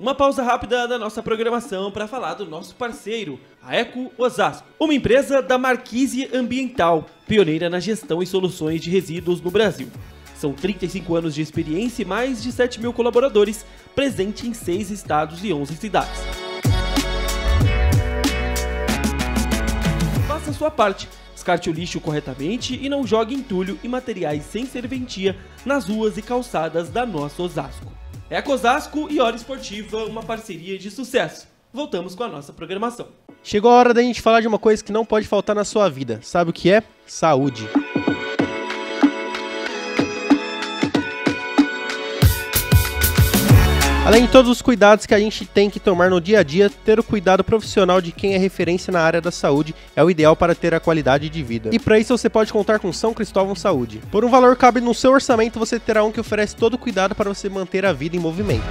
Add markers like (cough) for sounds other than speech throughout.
uma pausa rápida na nossa programação para falar do nosso parceiro, a Eco Osasco, uma empresa da Marquise Ambiental, pioneira na gestão e soluções de resíduos no Brasil. São 35 anos de experiência e mais de 7 mil colaboradores, presente em 6 estados e 11 cidades. Faça sua parte, descarte o lixo corretamente e não jogue entulho e materiais sem serventia nas ruas e calçadas da nossa Osasco. É Cosasco e Hora Esportiva, uma parceria de sucesso. Voltamos com a nossa programação. Chegou a hora da gente falar de uma coisa que não pode faltar na sua vida. Sabe o que é? Saúde. Além de todos os cuidados que a gente tem que tomar no dia a dia, ter o cuidado profissional de quem é referência na área da saúde é o ideal para ter a qualidade de vida. E para isso você pode contar com São Cristóvão Saúde. Por um valor cabe no seu orçamento, você terá um que oferece todo o cuidado para você manter a vida em movimento.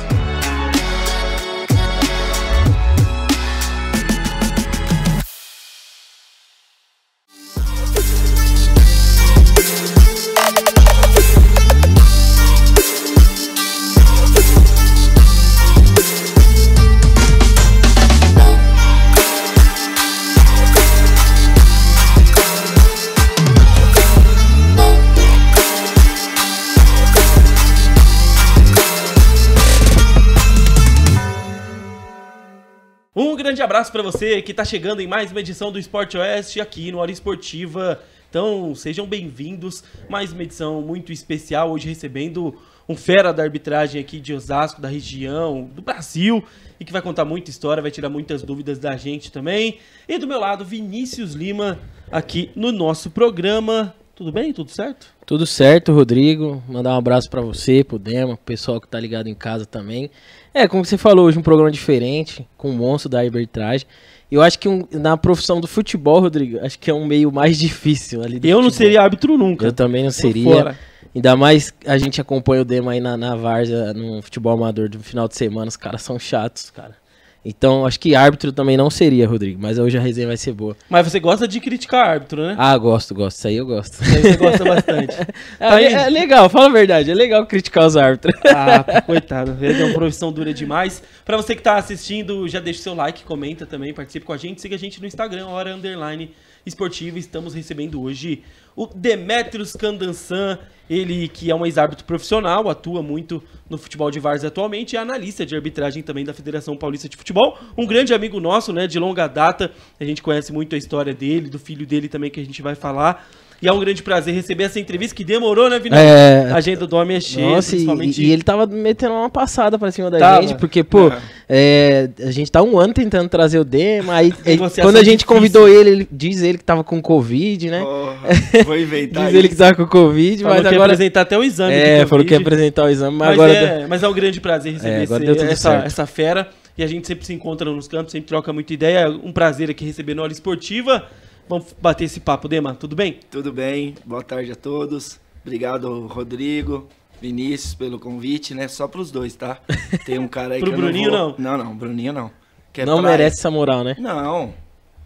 grande abraço para você que está chegando em mais uma edição do Esporte Oeste aqui no Hora Esportiva. Então, sejam bem-vindos. Mais uma edição muito especial, hoje recebendo um fera da arbitragem aqui de Osasco, da região, do Brasil, e que vai contar muita história, vai tirar muitas dúvidas da gente também. E do meu lado, Vinícius Lima, aqui no nosso programa. Tudo bem? Tudo certo? Tudo certo, Rodrigo. Mandar um abraço para você, pro Dema, pro pessoal que tá ligado em casa também. É, como você falou, hoje um programa diferente, com o monstro da arbitragem. Eu acho que um, na profissão do futebol, Rodrigo, acho que é um meio mais (laughs) difícil ali. Eu futebol. não seria árbitro nunca. Eu também não seria. Ainda mais a gente acompanha o Dema aí na, na Várzea, no futebol amador do final de semana. Os caras são chatos, cara. Então, acho que árbitro também não seria, Rodrigo, mas hoje a resenha vai ser boa. Mas você gosta de criticar árbitro, né? Ah, gosto, gosto. Isso aí eu gosto. Isso aí você gosta bastante. (laughs) é, é, legal, fala a verdade. É legal criticar os árbitros. Ah, tá, coitado. é uma profissão dura demais. Para você que tá assistindo, já deixa o seu like, comenta também, participe com a gente. Siga a gente no Instagram, Hora Underline Esportiva. Estamos recebendo hoje o Demetrios Candansan, ele que é um ex-árbitro profissional, atua muito no futebol de Varsa atualmente, é analista de arbitragem também da Federação Paulista de Futebol, um grande amigo nosso, né, de longa data, a gente conhece muito a história dele, do filho dele também que a gente vai falar, e é um grande prazer receber essa entrevista que demorou, né, Vinícius? É... A agenda do homem é cheia, Nossa, principalmente... e, e, ele tava metendo uma passada pra cima da tava. gente, porque, pô, é. É, a gente tá um ano tentando trazer o Dema, aí (laughs) quando a gente difícil. convidou ele, ele, diz ele que tava com Covid, né? Oh, (laughs) vou inventar Diz ele que tava com Covid, falou mas agora... Ia apresentar até o exame. É, falou que ia apresentar o exame, mas, mas agora... É, mas é um grande prazer receber é, esse, essa, essa fera e a gente sempre se encontra nos campos, sempre troca muita ideia. Um prazer aqui receber na hora esportiva. Vamos bater esse papo, Dema, tudo bem? Tudo bem, boa tarde a todos. Obrigado, Rodrigo, Vinícius, pelo convite, né? Só pros dois, tá? (laughs) Tem um cara aí Pro que Pro Bruninho, não, vou... não. Não, não, Bruninho não. É não merece essa moral, né? Não.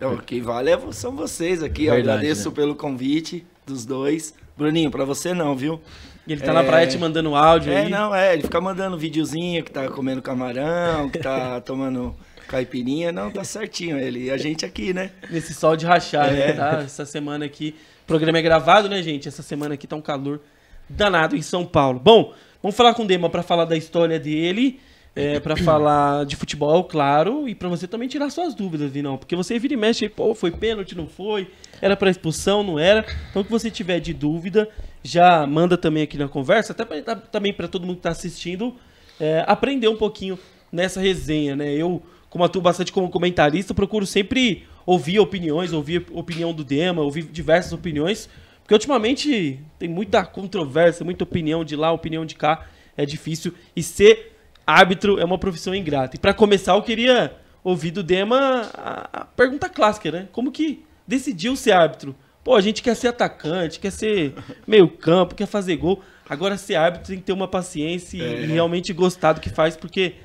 É, o que vale é são vocês aqui. Verdade, agradeço né? pelo convite dos dois. Bruninho, pra você não, viu? Ele tá é... na praia te é. mandando áudio é, aí. É, não, é. Ele fica mandando videozinho que tá comendo camarão, que tá (laughs) tomando Caipirinha, não, tá certinho ele. E a gente aqui, né? Nesse sol de rachar, né? é. né? Tá? Essa semana aqui. O programa é gravado, né, gente? Essa semana aqui tá um calor danado em São Paulo. Bom, vamos falar com o Dema para falar da história dele. É, para falar de futebol, claro, e para você também tirar suas dúvidas, Vinão, porque você vira e mexe aí, pô, foi pênalti, não foi? Era para expulsão, não era? Então, que você tiver de dúvida, já manda também aqui na conversa, até pra, tá, também para todo mundo que tá assistindo, é, aprender um pouquinho nessa resenha, né? Eu como atuo bastante como comentarista, procuro sempre ouvir opiniões, ouvir opinião do Dema, ouvir diversas opiniões, porque ultimamente tem muita controvérsia, muita opinião de lá, opinião de cá, é difícil. E ser árbitro é uma profissão ingrata. E para começar, eu queria ouvir do Dema a, a pergunta clássica, né? Como que decidiu ser árbitro? Pô, a gente quer ser atacante, quer ser (laughs) meio campo, quer fazer gol. Agora, ser árbitro tem que ter uma paciência é. e realmente gostar do que faz, porque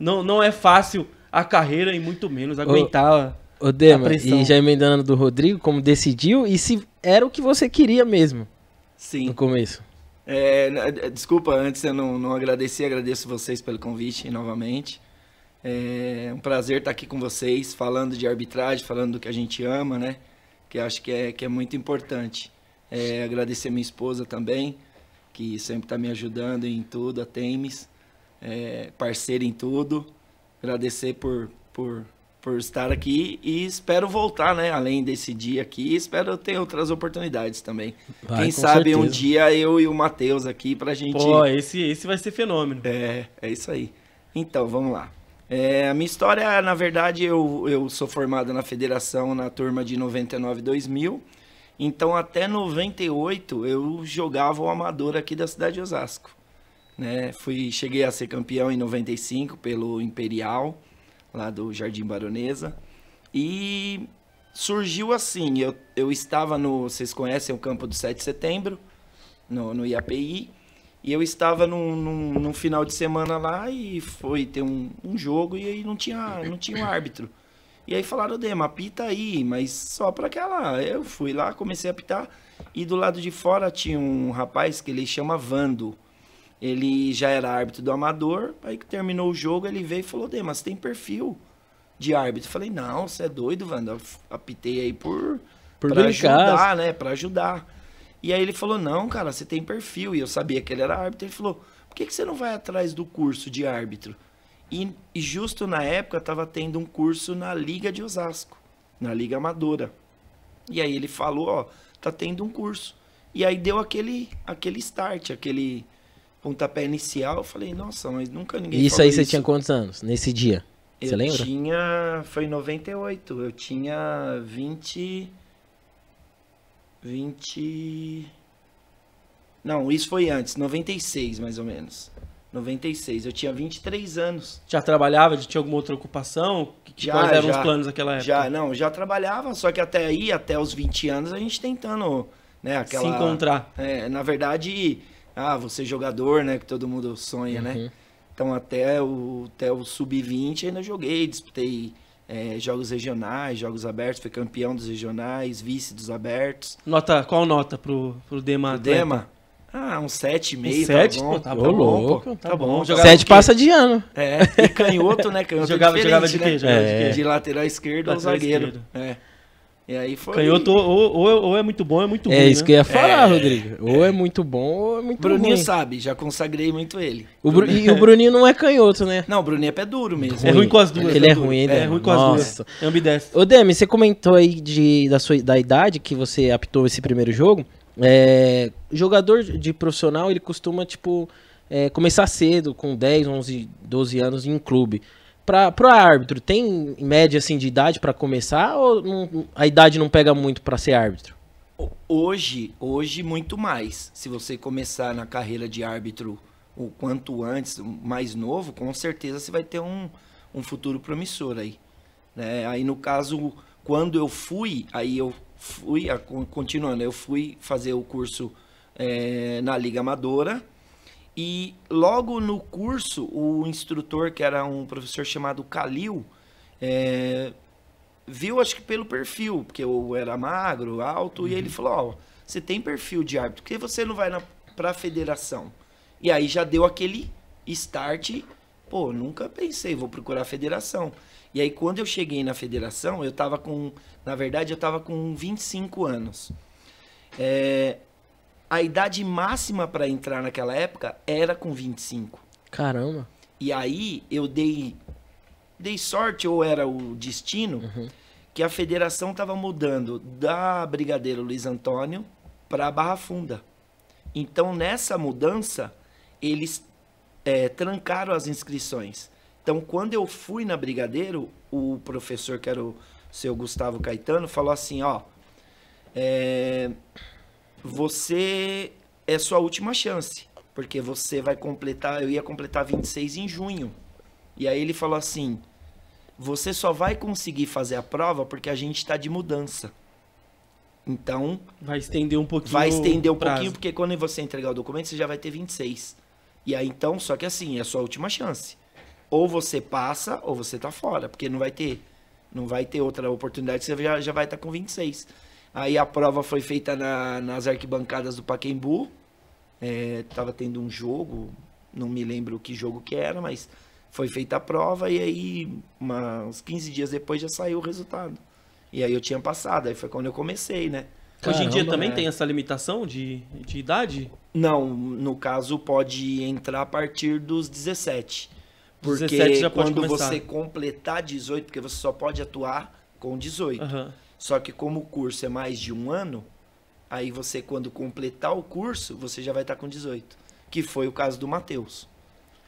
não, não é fácil a carreira e muito menos aguentar. o ô Dema, e já emendando do Rodrigo, como decidiu e se era o que você queria mesmo. Sim. No começo. É, desculpa, antes eu não, não agradeci, agradeço vocês pelo convite novamente. É um prazer estar aqui com vocês, falando de arbitragem, falando do que a gente ama, né? Que acho que é, que é muito importante. É, agradecer minha esposa também, que sempre está me ajudando em tudo, a Temis, é, parceira em tudo agradecer por, por, por estar aqui e espero voltar, né? Além desse dia aqui, espero ter outras oportunidades também. Vai, Quem sabe certeza. um dia eu e o Matheus aqui pra gente. Pô, esse, esse vai ser fenômeno. É, é isso aí. Então, vamos lá. É, a minha história, na verdade, eu, eu sou formado na federação na turma de 99 2000. Então, até 98, eu jogava o amador aqui da cidade de Osasco. Né? Fui, cheguei a ser campeão em 95 pelo Imperial, lá do Jardim Baronesa. E surgiu assim, eu, eu estava no, vocês conhecem o campo do 7 de setembro, no, no IAPI, e eu estava num, num, num final de semana lá e foi ter um, um jogo e aí não tinha, não tinha um árbitro. E aí falaram, Dema, apita aí, mas só para aquela. Eu fui lá, comecei a apitar, e do lado de fora tinha um rapaz que ele chama Vando. Ele já era árbitro do amador, aí que terminou o jogo, ele veio e falou, Dê, mas tem perfil de árbitro. Eu falei, não, você é doido, Wanda. Eu apitei aí por, por pra brincar. ajudar, né? Pra ajudar. E aí ele falou, não, cara, você tem perfil. E eu sabia que ele era árbitro. Ele falou, por que, que você não vai atrás do curso de árbitro? E, e justo na época estava tendo um curso na Liga de Osasco, na Liga Amadora. E aí ele falou, ó, tá tendo um curso. E aí deu aquele, aquele start, aquele pontapé inicial, eu falei, nossa, mas nunca ninguém. Isso aí isso. você tinha quantos anos nesse dia? Você eu lembra? Eu tinha. Foi em 98. Eu tinha 20. 20. Não, isso foi antes, 96 mais ou menos. 96, eu tinha 23 anos. Já trabalhava? Já tinha alguma outra ocupação? Já, Quais eram já, os planos naquela época? Já, não, já trabalhava, só que até aí, até os 20 anos, a gente tentando, né, aquela... Se encontrar. É, na verdade, ah, você jogador, né? Que todo mundo sonha, né? uhum. né? Então até o, até o sub-20 ainda joguei, disputei é, jogos regionais, jogos abertos, fui campeão dos regionais, vice dos abertos. Nota, qual nota pro, pro Dema? Pro Dema? Ah, um 7,5. Um tá Sete Tá bom, pô, tá, bom, louco, tá, bom. bom. 7 tá tá passa de ano. É, e canhoto, né? Canhoto é (laughs) jogava, jogava de quê? Né? Jogava de, quê? de lateral esquerdo lateral ou zagueiro. Esquerdo. É. E aí foi. Canhoto ou, ou, é, ou é muito bom, ou é muito é ruim. É isso né? que eu ia falar, é, Rodrigo. Ou é. é. muito bom, ou é muito Bruninho ruim. sabe, já consagrei muito ele. O Bru... E o Bruninho não é canhoto, né? Não, o Bruninho é pé duro mesmo. É ruim com as duas. Ele é, é ruim, é, é ruim com Nossa. as duas. Ambidestro. Ô, Demi, você comentou aí de, da, sua, da idade que você apitou esse primeiro jogo. É, jogador de profissional, ele costuma, tipo, começar cedo, com 10, 11, 12 anos em clube para árbitro, tem média assim de idade para começar ou não, a idade não pega muito para ser árbitro? Hoje, hoje muito mais. Se você começar na carreira de árbitro o quanto antes, mais novo, com certeza você vai ter um, um futuro promissor aí. Né? Aí no caso, quando eu fui, aí eu fui, continuando, eu fui fazer o curso é, na Liga Amadora, e logo no curso, o instrutor, que era um professor chamado Calil, é, viu, acho que pelo perfil, porque eu era magro, alto, uhum. e ele uhum. falou: Ó, oh, você tem perfil de árbitro, por que você não vai para a federação? E aí já deu aquele start, pô, nunca pensei, vou procurar a federação. E aí quando eu cheguei na federação, eu tava com, na verdade, eu tava com 25 anos. É, a idade máxima para entrar naquela época era com 25. Caramba. E aí eu dei dei sorte ou era o destino uhum. que a federação estava mudando da Brigadeiro Luiz Antônio para Barra Funda. Então nessa mudança eles é, trancaram as inscrições. Então quando eu fui na Brigadeiro, o professor que era o seu Gustavo Caetano falou assim, ó, é, você é sua última chance, porque você vai completar, eu ia completar 26 em junho. E aí ele falou assim: "Você só vai conseguir fazer a prova porque a gente está de mudança". Então, vai estender um pouquinho. Vai estender um prazo. pouquinho porque quando você entregar o documento, você já vai ter 26. E aí então, só que assim, é a sua última chance. Ou você passa ou você tá fora, porque não vai ter não vai ter outra oportunidade, você já, já vai estar tá com 26. Aí a prova foi feita na, nas arquibancadas do Paquembu. É, tava tendo um jogo, não me lembro que jogo que era, mas foi feita a prova e aí uns 15 dias depois já saiu o resultado. E aí eu tinha passado, aí foi quando eu comecei, né? Caramba, Hoje em dia também é. tem essa limitação de, de idade? Não, no caso pode entrar a partir dos 17. Porque 17 quando você completar 18, porque você só pode atuar com 18. Uhum. Só que como o curso é mais de um ano, aí você quando completar o curso, você já vai estar com 18. Que foi o caso do Matheus.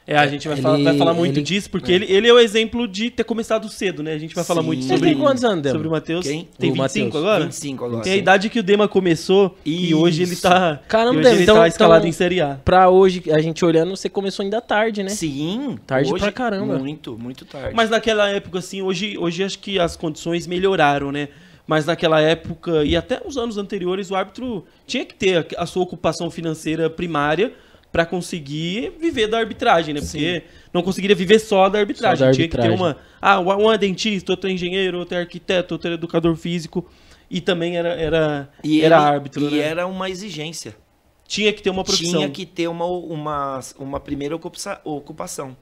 É, a gente vai, ele, falar, vai falar muito ele, disso, porque é. ele, ele é o exemplo de ter começado cedo, né? A gente vai Sim. falar muito sobre ele. tem quantos anos, Dema? Sobre o Matheus. Quem? Tem o 25 Mateus. agora? 25 agora. Tem a idade que o Dema começou Isso. e hoje ele tá. Caramba, hoje Dema, ele tá então, tá escalado então, em Série A. Pra hoje, a gente olhando, você começou ainda tarde, né? Sim. Tarde hoje, pra caramba. Muito, muito tarde. Mas naquela época, assim, hoje, hoje acho que as condições melhoraram, né? mas naquela época e até os anos anteriores o árbitro tinha que ter a sua ocupação financeira primária para conseguir viver da arbitragem, né? Porque não conseguiria viver só da arbitragem. Só da arbitragem. Tinha que ter uma. Ah, um é dentista, outro é engenheiro, outro é arquiteto, outro é educador físico. E também era, era, e era ele, árbitro. E né? era uma exigência. Tinha que ter uma profissão. Tinha que ter uma, uma, uma primeira ocupação.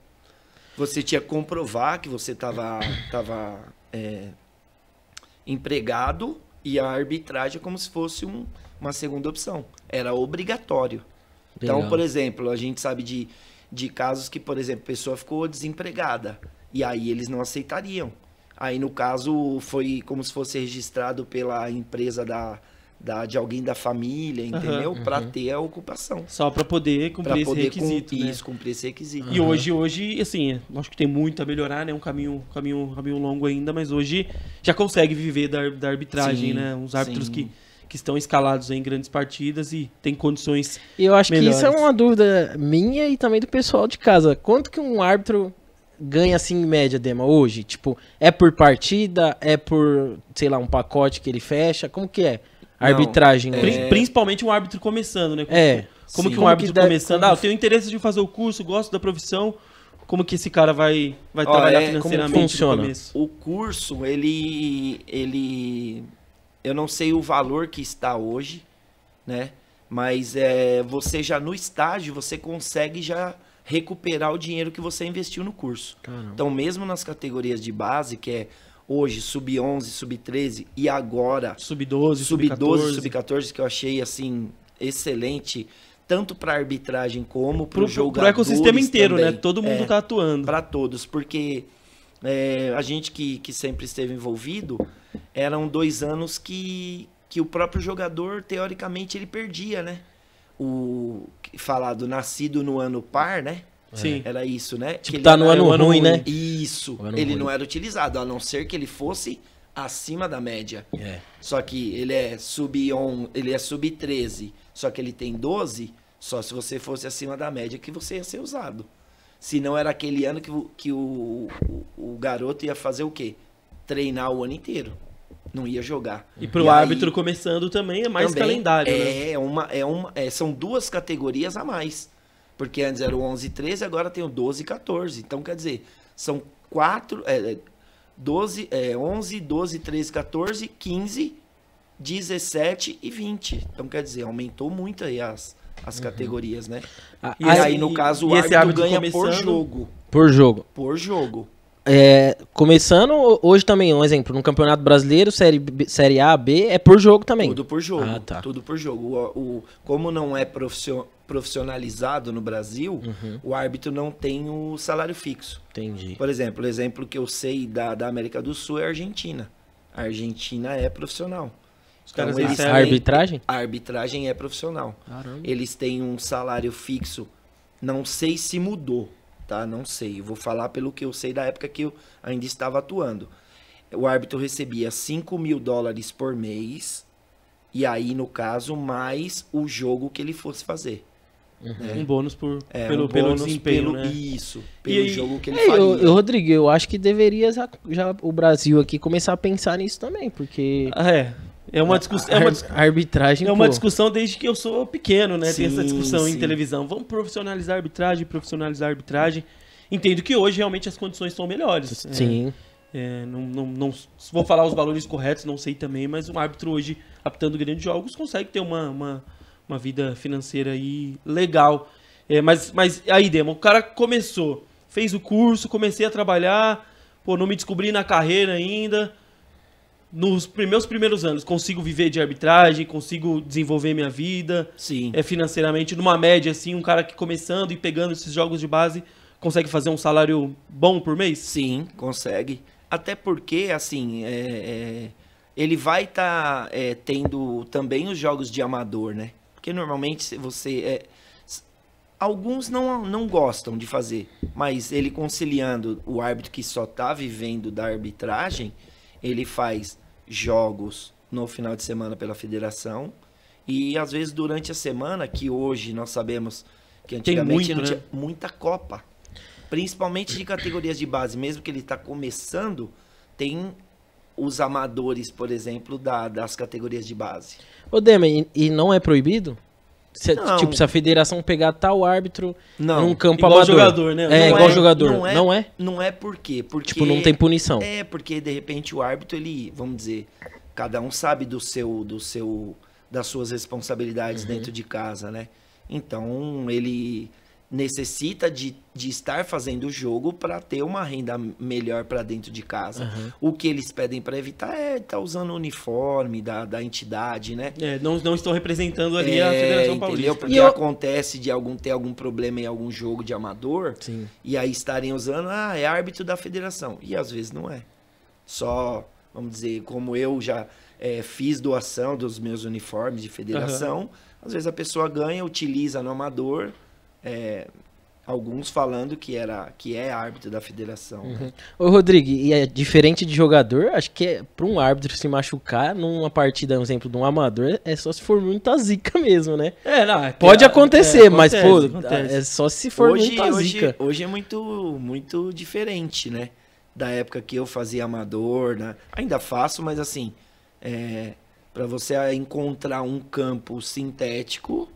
Você tinha que comprovar que você estava tava, tava é, empregado e a arbitragem é como se fosse um, uma segunda opção. Era obrigatório. Então, Legal. Então, por exemplo, a gente sabe de, de casos que, por exemplo, a pessoa ficou desempregada e aí eles não aceitariam. Aí, no caso, foi como se fosse registrado pela empresa da, da, de alguém da família, entendeu? Uhum. Para ter a ocupação. Só para poder cumprir pra esse poder requisito, cumprir, né? Isso, cumprir esse requisito. E hoje, hoje, assim, acho que tem muito a melhorar, né? Um caminho, caminho, caminho longo ainda, mas hoje já consegue viver da, da arbitragem, sim, né? Uns árbitros que que estão escalados em grandes partidas e tem condições. Eu acho melhores. que isso é uma dúvida minha e também do pessoal de casa. Quanto que um árbitro ganha assim em média, Dema, hoje? Tipo, é por partida? É por, sei lá, um pacote que ele fecha? Como que é? arbitragem, é. né? principalmente um árbitro começando, né? Como, é. Como sim. que um árbitro começando? Como... Ah, eu tenho interesse de fazer o curso, gosto da profissão. Como que esse cara vai, vai Ó, trabalhar é, financeiramente como funciona? O curso, ele, ele. Eu não sei o valor que está hoje, né? Mas é, você já no estágio, você consegue já recuperar o dinheiro que você investiu no curso. Caramba. Então, mesmo nas categorias de base, que é hoje, sub-11, sub-13 e agora. Sub-12, sub-14. Sub-14, que eu achei, assim, excelente, tanto para arbitragem como para o jogador. Para o ecossistema inteiro, né? também. né? Todo mundo está é, atuando. Para todos, porque é, a gente que, que sempre esteve envolvido, eram dois anos que, que o próprio jogador, teoricamente, ele perdia, né? O falado nascido no ano par, né? Sim. É. Era isso, né? Tipo, que tá no ano, ano ruim, né? ruim, né? Isso. Ano ele ruim. não era utilizado, a não ser que ele fosse acima da média. É. Só que ele é sub 11 ele é sub 13, só que ele tem 12, só se você fosse acima da média que você ia ser usado. Se não era aquele ano que, que o, o, o garoto ia fazer o quê? Treinar o ano inteiro. Não ia jogar. E pro e árbitro aí, começando também é mais também calendário, é né? Uma, é uma, é, são duas categorias a mais. Porque antes era o 11 e 13, agora tem o 12 e 14. Então, quer dizer, são quatro, é, 12, é, 11, 12, 13, 14, 15, 17 e 20. Então, quer dizer, aumentou muito aí as, as uhum. categorias, né? Ah, e aí, aí, no caso, o árbitro, árbitro ganha por jogo. Por jogo. Por jogo. É, começando hoje também, um exemplo, no Campeonato Brasileiro, série, série A, B, é por jogo também. Tudo por jogo. Ah, tá. Tudo por jogo. O, o, como não é profissionalizado no Brasil, uhum. o árbitro não tem o salário fixo. Entendi. Por exemplo, o exemplo que eu sei da, da América do Sul é a Argentina. A Argentina é profissional. Os então, eles a arbitragem? A arbitragem é profissional. Caramba. Eles têm um salário fixo. Não sei se mudou tá? Não sei. Eu vou falar pelo que eu sei da época que eu ainda estava atuando. O árbitro recebia 5 mil dólares por mês, e aí, no caso, mais o jogo que ele fosse fazer. Uhum. Né? Um bônus por, é, pelo, um pelo bônus desempenho, pelo, né? Isso, pelo e, jogo que ele faria. Eu, Rodrigo, eu acho que deveria já, já, o Brasil aqui começar a pensar nisso também, porque... Ah, é, é uma discussão. É uma, arbitragem. É uma pô. discussão desde que eu sou pequeno, né? Sim, Tem essa discussão sim. em televisão. Vamos profissionalizar a arbitragem, profissionalizar a arbitragem. Entendo que hoje realmente as condições são melhores. É, sim. É, é, não, não, não, vou falar os valores corretos, não sei também, mas um árbitro hoje, apitando grandes jogos, consegue ter uma, uma, uma vida financeira aí legal. É, mas, mas aí, Demo, o cara começou, fez o curso, comecei a trabalhar, pô, não me descobri na carreira ainda nos meus primeiros anos, consigo viver de arbitragem, consigo desenvolver minha vida. Sim. É financeiramente, numa média, assim, um cara que começando e pegando esses jogos de base, consegue fazer um salário bom por mês? Sim, consegue. Até porque, assim, é, é, ele vai estar tá, é, tendo também os jogos de amador, né? Porque normalmente você. É, alguns não, não gostam de fazer, mas ele conciliando o árbitro que só está vivendo da arbitragem, ele faz jogos no final de semana pela federação. E às vezes durante a semana, que hoje nós sabemos que antigamente muito, não né? tinha muita Copa. Principalmente de categorias de base, mesmo que ele está começando, tem os amadores, por exemplo, da, das categorias de base. Ô Dema, e não é proibido? Se, tipo, se a federação pegar tal árbitro não. num campo igual amador. jogador, né? É, não igual é, jogador. Não é, não é? Não é por quê? Porque... Tipo, não tem punição. É, porque de repente o árbitro, ele, vamos dizer, cada um sabe do seu, do seu, das suas responsabilidades uhum. dentro de casa, né? Então, ele necessita de, de estar fazendo o jogo para ter uma renda melhor para dentro de casa. Uhum. O que eles pedem para evitar é estar tá usando o uniforme da, da entidade, né? É, não, não estão representando ali é, a Federação Paulista. Porque eu... acontece de algum ter algum problema em algum jogo de amador Sim. e aí estarem usando, ah, é árbitro da federação. E às vezes não é. Só, vamos dizer, como eu já é, fiz doação dos meus uniformes de federação, uhum. às vezes a pessoa ganha, utiliza no amador é, alguns falando que era que é árbitro da federação. Né? Uhum. Né? Ô Rodrigo, e é diferente de jogador, acho que é, para um árbitro se machucar numa partida, por exemplo, de um amador, é só se for muita zica (laughs) mesmo, né? É, não, é pode é, acontecer, é, acontece, mas pô, é, acontece. é só se for hoje, muita zica. Hoje é muito muito diferente, né? Da época que eu fazia amador, né? ainda faço, mas assim, é, para você encontrar um campo sintético,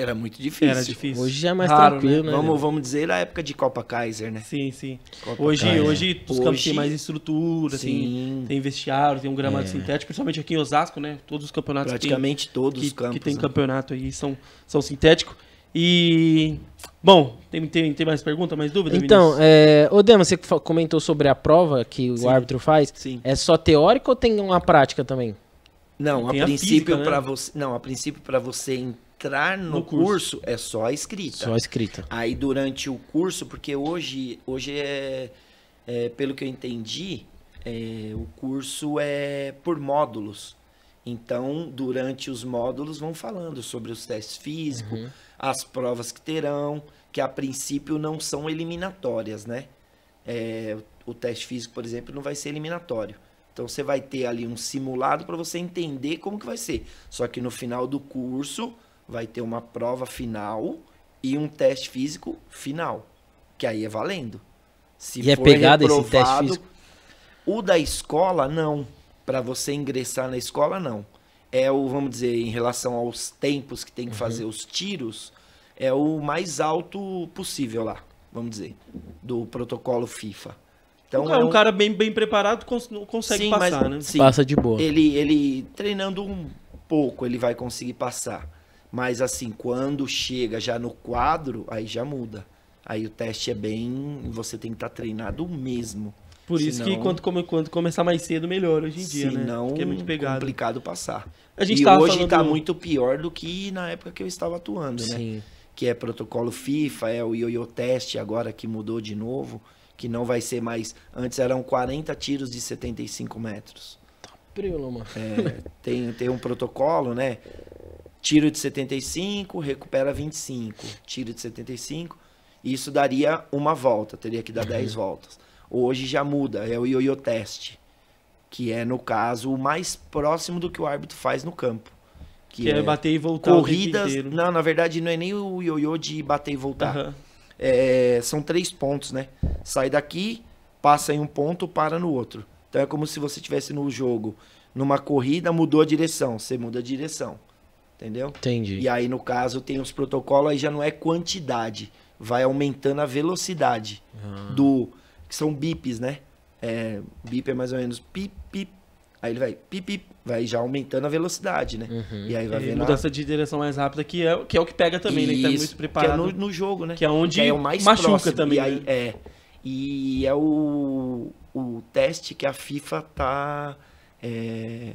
era muito difícil. Era difícil. Hoje é mais Raro, né? tranquilo, né? né? Vamos, vamos dizer a época de Copa Kaiser, né? Sim, sim. Copa hoje, Kaiser. hoje os hoje... campos têm mais estrutura, assim, sim. tem, tem vestiário, tem um gramado é. sintético, principalmente aqui em Osasco, né? Todos os campeonatos. Praticamente tem, todos que, os campos. Que tem né? campeonato aí são, são sintéticos. E. Bom, tem, tem, tem mais pergunta, mais dúvida? Então, Vinícius? é, Dema, você comentou sobre a prova que o árbitro faz. Sim. É só teórica ou tem uma prática também? Não, tem a princípio né? para você, não, a princípio para você entrar no, no curso. curso. é só a escrita. Só a escrita. Aí durante o curso, porque hoje, hoje é, é pelo que eu entendi, é, o curso é por módulos. Então, durante os módulos, vão falando sobre os testes físicos, uhum. as provas que terão, que a princípio não são eliminatórias, né? É, o teste físico, por exemplo, não vai ser eliminatório. Então você vai ter ali um simulado para você entender como que vai ser. Só que no final do curso vai ter uma prova final e um teste físico final, que aí é valendo. Se e é pegado esse teste físico? O da escola, não. Para você ingressar na escola, não. É o, vamos dizer, em relação aos tempos que tem que uhum. fazer os tiros, é o mais alto possível lá, vamos dizer, do protocolo FIFA. Então, é, é um, um cara bem, bem preparado cons consegue sim, passar, mas, né? Sim, Passa de boa. Ele, ele treinando um pouco, ele vai conseguir passar. Mas assim, quando chega já no quadro, aí já muda. Aí o teste é bem. Você tem que estar tá treinado mesmo. Por isso Senão... que quanto, como, quanto começar mais cedo, melhor hoje em dia, né? Senão, né? é muito pegado. complicado passar. A gente e hoje está muito pior do que na época que eu estava atuando, né? Sim. Que é protocolo FIFA, é o ioiô teste agora que mudou de novo, que não vai ser mais... Antes eram 40 tiros de 75 metros. Tá prelo, mano. É, tem, tem um protocolo, né? Tiro de 75, recupera 25. Tiro de 75, isso daria uma volta, teria que dar 10 uhum. voltas. Hoje já muda, é o ioiô teste, que é, no caso, o mais próximo do que o árbitro faz no campo. Que, que é, é, bater e voltar. Corridas. não, na verdade, não é nem o ioiô de bater e voltar. Uhum. É, são três pontos, né? Sai daqui, passa em um ponto, para no outro. Então é como se você tivesse no jogo, numa corrida, mudou a direção, você muda a direção. Entendeu? Entendi. E aí, no caso, tem os protocolos, aí já não é quantidade. Vai aumentando a velocidade ah. do. Que são bips, né? É, bip é mais ou menos pip, pip. Aí ele vai pip, pip. Vai já aumentando a velocidade, né? Uhum. E aí vai é, vendo. Mudança de direção mais rápida, que é, que é o que pega também, Isso, né? Que tá muito preparado. Que é no, no jogo, né? Que é onde que é o mais machuca próximo. também. E aí, né? É. E é o, o teste que a FIFA tá é,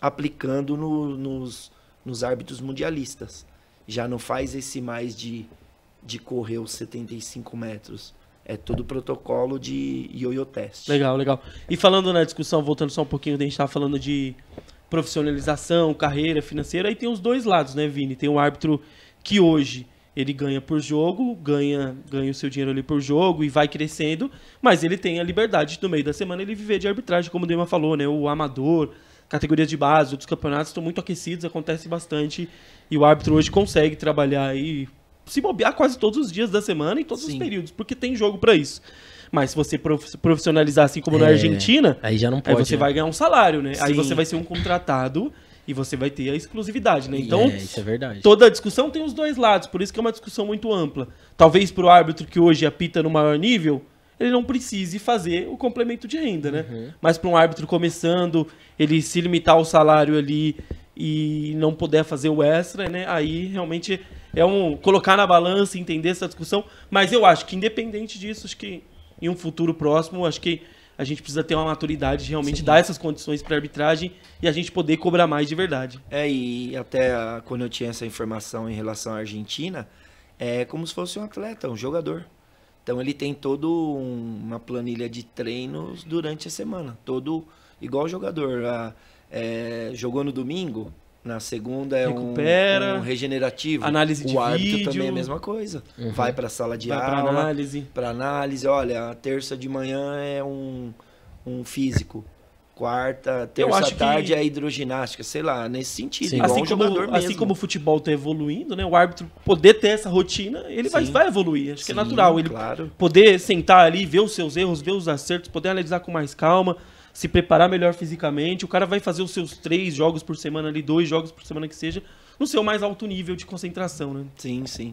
aplicando no, nos nos árbitros mundialistas. Já não faz esse mais de, de correr os 75 metros. É todo protocolo de ioiô teste. Legal, legal. E falando na discussão, voltando só um pouquinho, a gente estava falando de profissionalização, carreira financeira, aí tem os dois lados, né, Vini? Tem o um árbitro que hoje ele ganha por jogo, ganha, ganha o seu dinheiro ali por jogo e vai crescendo, mas ele tem a liberdade no meio da semana ele viver de arbitragem, como o Dema falou, né? O amador, categorias de base, outros campeonatos estão muito aquecidos, acontece bastante. E o árbitro hoje consegue trabalhar e se bobear quase todos os dias da semana e todos Sim. os períodos, porque tem jogo para isso. Mas se você profissionalizar assim como é, na Argentina, aí já não pode. Aí você né? vai ganhar um salário, né? Sim. Aí você vai ser um contratado e você vai ter a exclusividade, né? É, então, é, isso é verdade. toda a discussão tem os dois lados, por isso que é uma discussão muito ampla. Talvez para o árbitro que hoje apita no maior nível, ele não precise fazer o complemento de renda, né? Uhum. Mas para um árbitro começando, ele se limitar ao salário ali e não puder fazer o extra, né? Aí realmente é um colocar na balança, entender essa discussão. Mas eu acho que independente disso, acho que em um futuro próximo, acho que a gente precisa ter uma maturidade de realmente Sim. dar essas condições para arbitragem e a gente poder cobrar mais de verdade. É, e até ah, quando eu tinha essa informação em relação à Argentina, é como se fosse um atleta, um jogador. Então ele tem todo um, uma planilha de treinos durante a semana, todo igual jogador. A, é, jogou no domingo, na segunda é Recupera, um, um regenerativo. Análise de O árbitro vídeo. também é a mesma coisa. Uhum. Vai para a sala de Vai aula. Para análise. Para análise. Olha, a terça de manhã é um, um físico quarta, terça tarde que... é hidroginástica, sei lá, nesse sentido. assim, um como, assim como o futebol está evoluindo, né? O árbitro poder ter essa rotina, ele vai, vai evoluir. Acho Sim, que é natural. Ele claro. poder sentar ali, ver os seus erros, ver os acertos, poder analisar com mais calma, se preparar melhor fisicamente. O cara vai fazer os seus três jogos por semana ali, dois jogos por semana que seja, no seu mais alto nível de concentração, né? Sim, sim.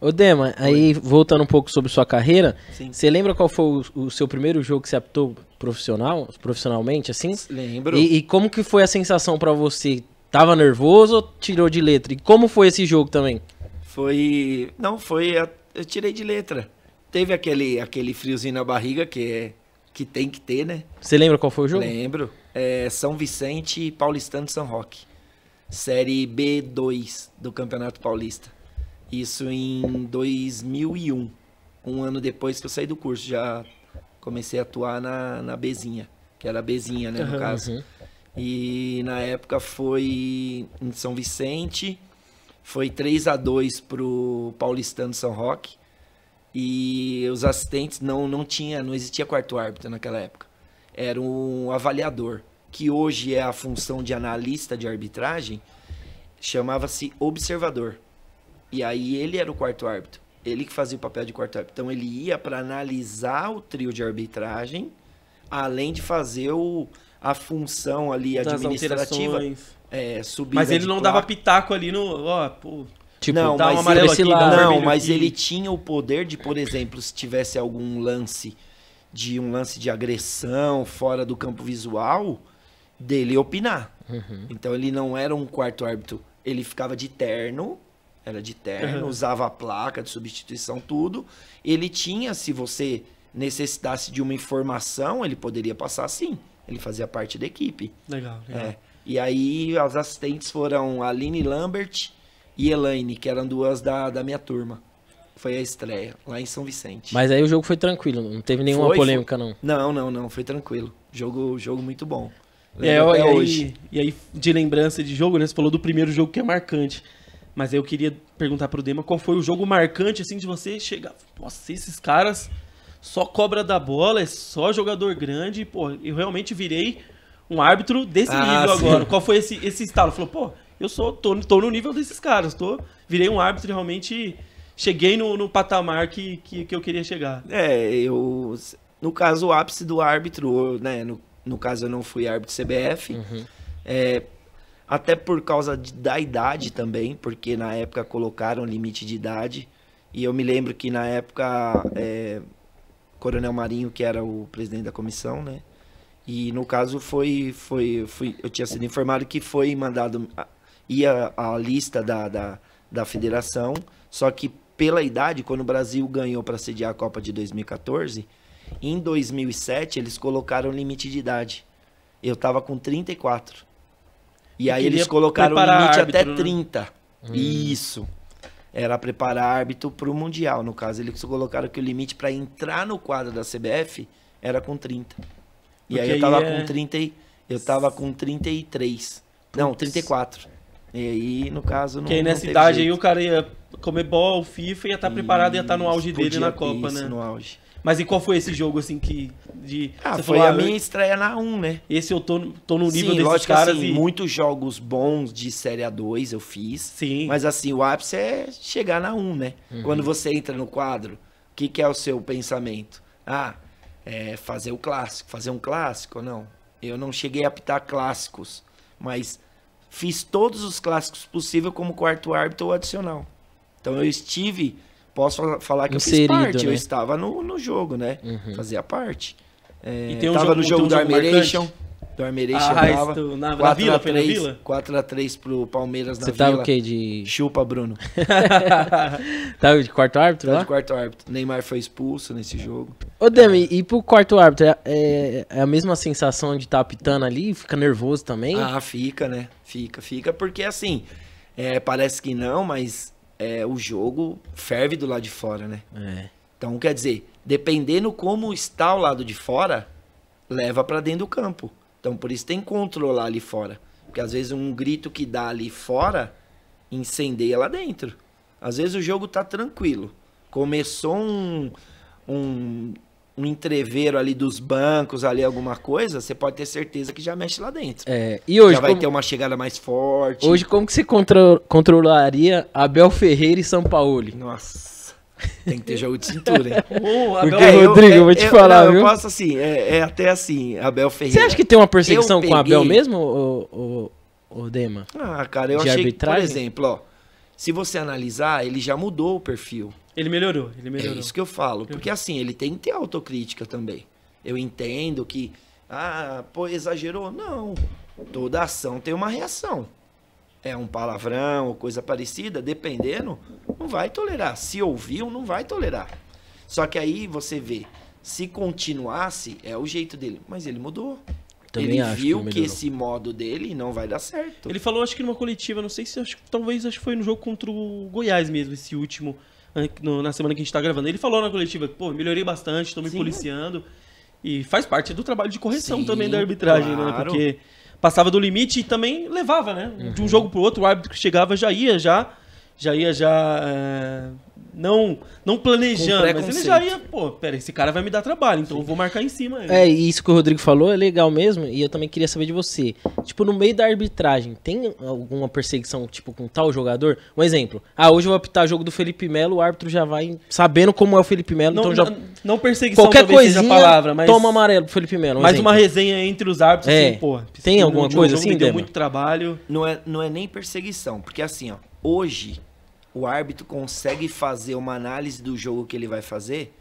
Ô Dema, Oi. aí voltando um pouco sobre sua carreira, você lembra qual foi o, o seu primeiro jogo que você apitou profissional, profissionalmente, assim? Lembro. E, e como que foi a sensação para você? Tava nervoso ou tirou de letra? E como foi esse jogo também? Foi. Não, foi. Eu tirei de letra. Teve aquele, aquele friozinho na barriga que é. Que tem que ter, né? Você lembra qual foi o jogo? Lembro. É São Vicente Paulistano de São Roque. Série B2 do Campeonato Paulista. Isso em 2001. Um ano depois que eu saí do curso. Já comecei a atuar na, na Bezinha, que era a Bezinha, né, no uhum, caso. Uhum. E na época foi em São Vicente, foi 3 a 2 pro Paulistano São Roque. E os assistentes não, não tinha, não existia quarto árbitro naquela época. Era um avaliador, que hoje é a função de analista de arbitragem, chamava-se observador. E aí ele era o quarto árbitro ele que fazia o papel de quarto árbitro. Então ele ia para analisar o trio de arbitragem, além de fazer o, a função ali das administrativa. É, mas ele não placa. dava pitaco ali no. Ó, pô, tipo, não, dá um amarelo aqui, Não, mas aqui. ele tinha o poder de, por exemplo, se tivesse algum lance de um lance de agressão fora do campo visual, dele opinar. Uhum. Então ele não era um quarto árbitro. Ele ficava de terno era de terno, uhum. usava a placa de substituição, tudo. Ele tinha, se você necessitasse de uma informação, ele poderia passar sim. Ele fazia parte da equipe. Legal, é. legal. É. E aí as assistentes foram Aline Lambert e Elaine, que eram duas da, da minha turma. Foi a estreia, lá em São Vicente. Mas aí o jogo foi tranquilo, não teve nenhuma foi, polêmica, não. Não, não, não, foi tranquilo. Jogo, jogo muito bom. É, e, aí, e aí, de lembrança de jogo, né? Você falou do primeiro jogo que é marcante. Mas eu queria perguntar pro Dema qual foi o jogo marcante, assim, de você chegar. Nossa, esses caras só cobra da bola, é só jogador grande. Pô, eu realmente virei um árbitro desse ah, nível sim. agora. Qual foi esse, esse estalo? Falou, pô, eu sou, tô, tô no nível desses caras, tô, virei um árbitro realmente cheguei no, no patamar que, que, que, eu queria chegar. É, eu. No caso, o ápice do árbitro, né? No, no caso, eu não fui árbitro CBF. Uhum. É, até por causa de, da idade também, porque na época colocaram limite de idade. E eu me lembro que na época, é, Coronel Marinho, que era o presidente da comissão, né? E no caso foi, foi, foi eu tinha sido informado que foi mandado, ia a lista da, da, da federação, só que pela idade, quando o Brasil ganhou para sediar a Copa de 2014, em 2007 eles colocaram limite de idade. Eu estava com 34. E aí eles colocaram o limite árbitro, até 30. Né? Hum. Isso. Era preparar árbitro para o Mundial. No caso, eles colocaram que o limite para entrar no quadro da CBF era com 30. E aí eu tava é... com 30 e, eu tava com 33. Puts. Não, 34. E aí, no caso, não. Porque nessa idade jeito. aí o cara ia comer bola, o FIFA ia estar tá preparado e ia estar tá no auge dele na Copa, isso, né? no auge. Mas e qual foi esse jogo, assim, que. De, ah, foi falou, ah, a ah, minha estreia na 1, né? Esse eu tô, tô no nível Sim, desses lógico, caras. Assim, e... Muitos jogos bons de Série A2 eu fiz. Sim. Mas assim, o ápice é chegar na 1, né? Uhum. Quando você entra no quadro, o que, que é o seu pensamento? Ah, é fazer o clássico. Fazer um clássico? ou Não. Eu não cheguei a apitar clássicos, mas fiz todos os clássicos possível como quarto árbitro ou adicional. Então eu estive posso falar que Inserido, eu fiz parte, né? eu estava no, no jogo, né? Uhum. Fazia parte. É, e tem um tava jogo, no jogo um do Armeration. Do Armeration ah, tava. Isso, na, 4 na Vila, 3, foi na Vila? 4x3 pro Palmeiras na Você Vila. Você tava o quê? De... Chupa, Bruno. (laughs) tava de quarto árbitro tava lá? de quarto árbitro. Neymar foi expulso nesse jogo. Ô, Demi, é. e pro quarto árbitro, é, é, é a mesma sensação de estar tá ali? Fica nervoso também? Ah, fica, né? Fica, fica. Porque, assim, é, parece que não, mas é, o jogo ferve do lado de fora, né? É. Então, quer dizer, dependendo como está o lado de fora, leva para dentro do campo. Então, por isso tem que controlar ali fora. Porque às vezes um grito que dá ali fora incendeia lá dentro. Às vezes o jogo tá tranquilo. Começou um, um um entreveiro ali dos bancos, ali alguma coisa, você pode ter certeza que já mexe lá dentro. É, e hoje. Já vai como... ter uma chegada mais forte. Hoje, como que você contro... controlaria Abel Ferreira e São Paulo? Nossa. Tem que ter jogo de cintura, hein? oh, (laughs) Abel, Porque, é, Rodrigo, eu, eu vou te eu, falar, não, viu? Eu posso assim, é, é, até assim, Abel Ferreira. Você acha que tem uma perseguição peguei... com Abel mesmo, ou, ou, ou Dema? Ah, cara, eu de achei, arbitragem? Que, por exemplo, ó, se você analisar, ele já mudou o perfil. Ele melhorou, ele melhorou. É isso que eu falo. Porque assim, ele tem que ter autocrítica também. Eu entendo que, ah, pô, exagerou. Não. Toda ação tem uma reação. É um palavrão ou coisa parecida, dependendo, não vai tolerar. Se ouviu, não vai tolerar. Só que aí você vê, se continuasse, é o jeito dele. Mas ele mudou. Também ele viu que, que, esse modo dele não vai dar certo. Ele falou, acho que numa coletiva, não sei se acho, talvez acho que foi no jogo contra o Goiás mesmo, esse último na semana que a gente tá gravando. Ele falou na coletiva, pô, melhorei bastante, tô me Sim. policiando. E faz parte do trabalho de correção Sim, também da arbitragem, né? claro. né? Porque passava do limite e também levava, né? Uhum. De um uhum. jogo pro outro, o árbitro que chegava já ia já, já ia já é, não não planejando, mas ele já ia, pô, pera, esse cara vai me dar trabalho, então Sim. eu vou marcar em cima. Ele. É, isso que o Rodrigo falou é legal mesmo, e eu também queria saber de você. Tipo, no meio da arbitragem, tem alguma perseguição, tipo, com tal jogador? Um exemplo, ah, hoje eu vou apitar jogo do Felipe Melo, o árbitro já vai, sabendo como é o Felipe Melo, não, então já... Não, não perseguição Qualquer coisinha, palavra, mas... toma amarelo pro Felipe Melo. Um mas uma resenha entre os árbitros, é. assim, pô... Tem alguma coisa assim, Deu muito trabalho. Não é, não é nem perseguição, porque assim, ó, hoje o árbitro consegue fazer uma análise do jogo que ele vai fazer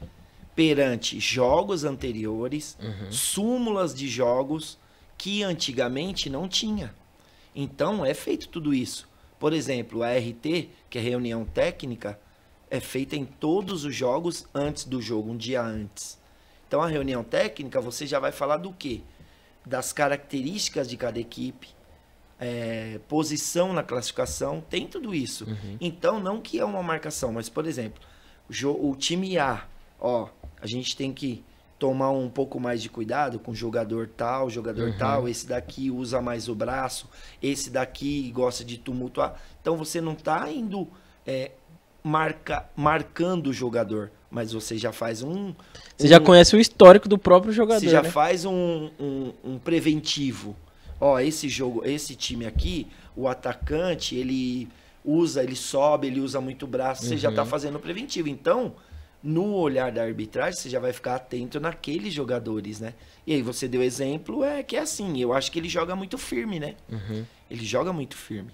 perante jogos anteriores, uhum. súmulas de jogos que antigamente não tinha. Então é feito tudo isso. Por exemplo, a RT, que é reunião técnica, é feita em todos os jogos antes do jogo, um dia antes. Então a reunião técnica você já vai falar do quê? Das características de cada equipe, é, posição na classificação, tem tudo isso. Uhum. Então, não que é uma marcação, mas, por exemplo, o time A, ó, a gente tem que tomar um pouco mais de cuidado com jogador tal, jogador uhum. tal, esse daqui usa mais o braço, esse daqui gosta de tumultuar. Então você não está indo é, marca, marcando o jogador, mas você já faz um. Você um, já conhece o histórico do próprio jogador. Você já né? faz um, um, um preventivo ó, esse jogo, esse time aqui, o atacante, ele usa, ele sobe, ele usa muito braço, uhum. você já está uhum. fazendo preventivo. Então, no olhar da arbitragem, você já vai ficar atento naqueles jogadores, né? E aí você deu exemplo, é que é assim, eu acho que ele joga muito firme, né? Uhum. Ele joga muito firme.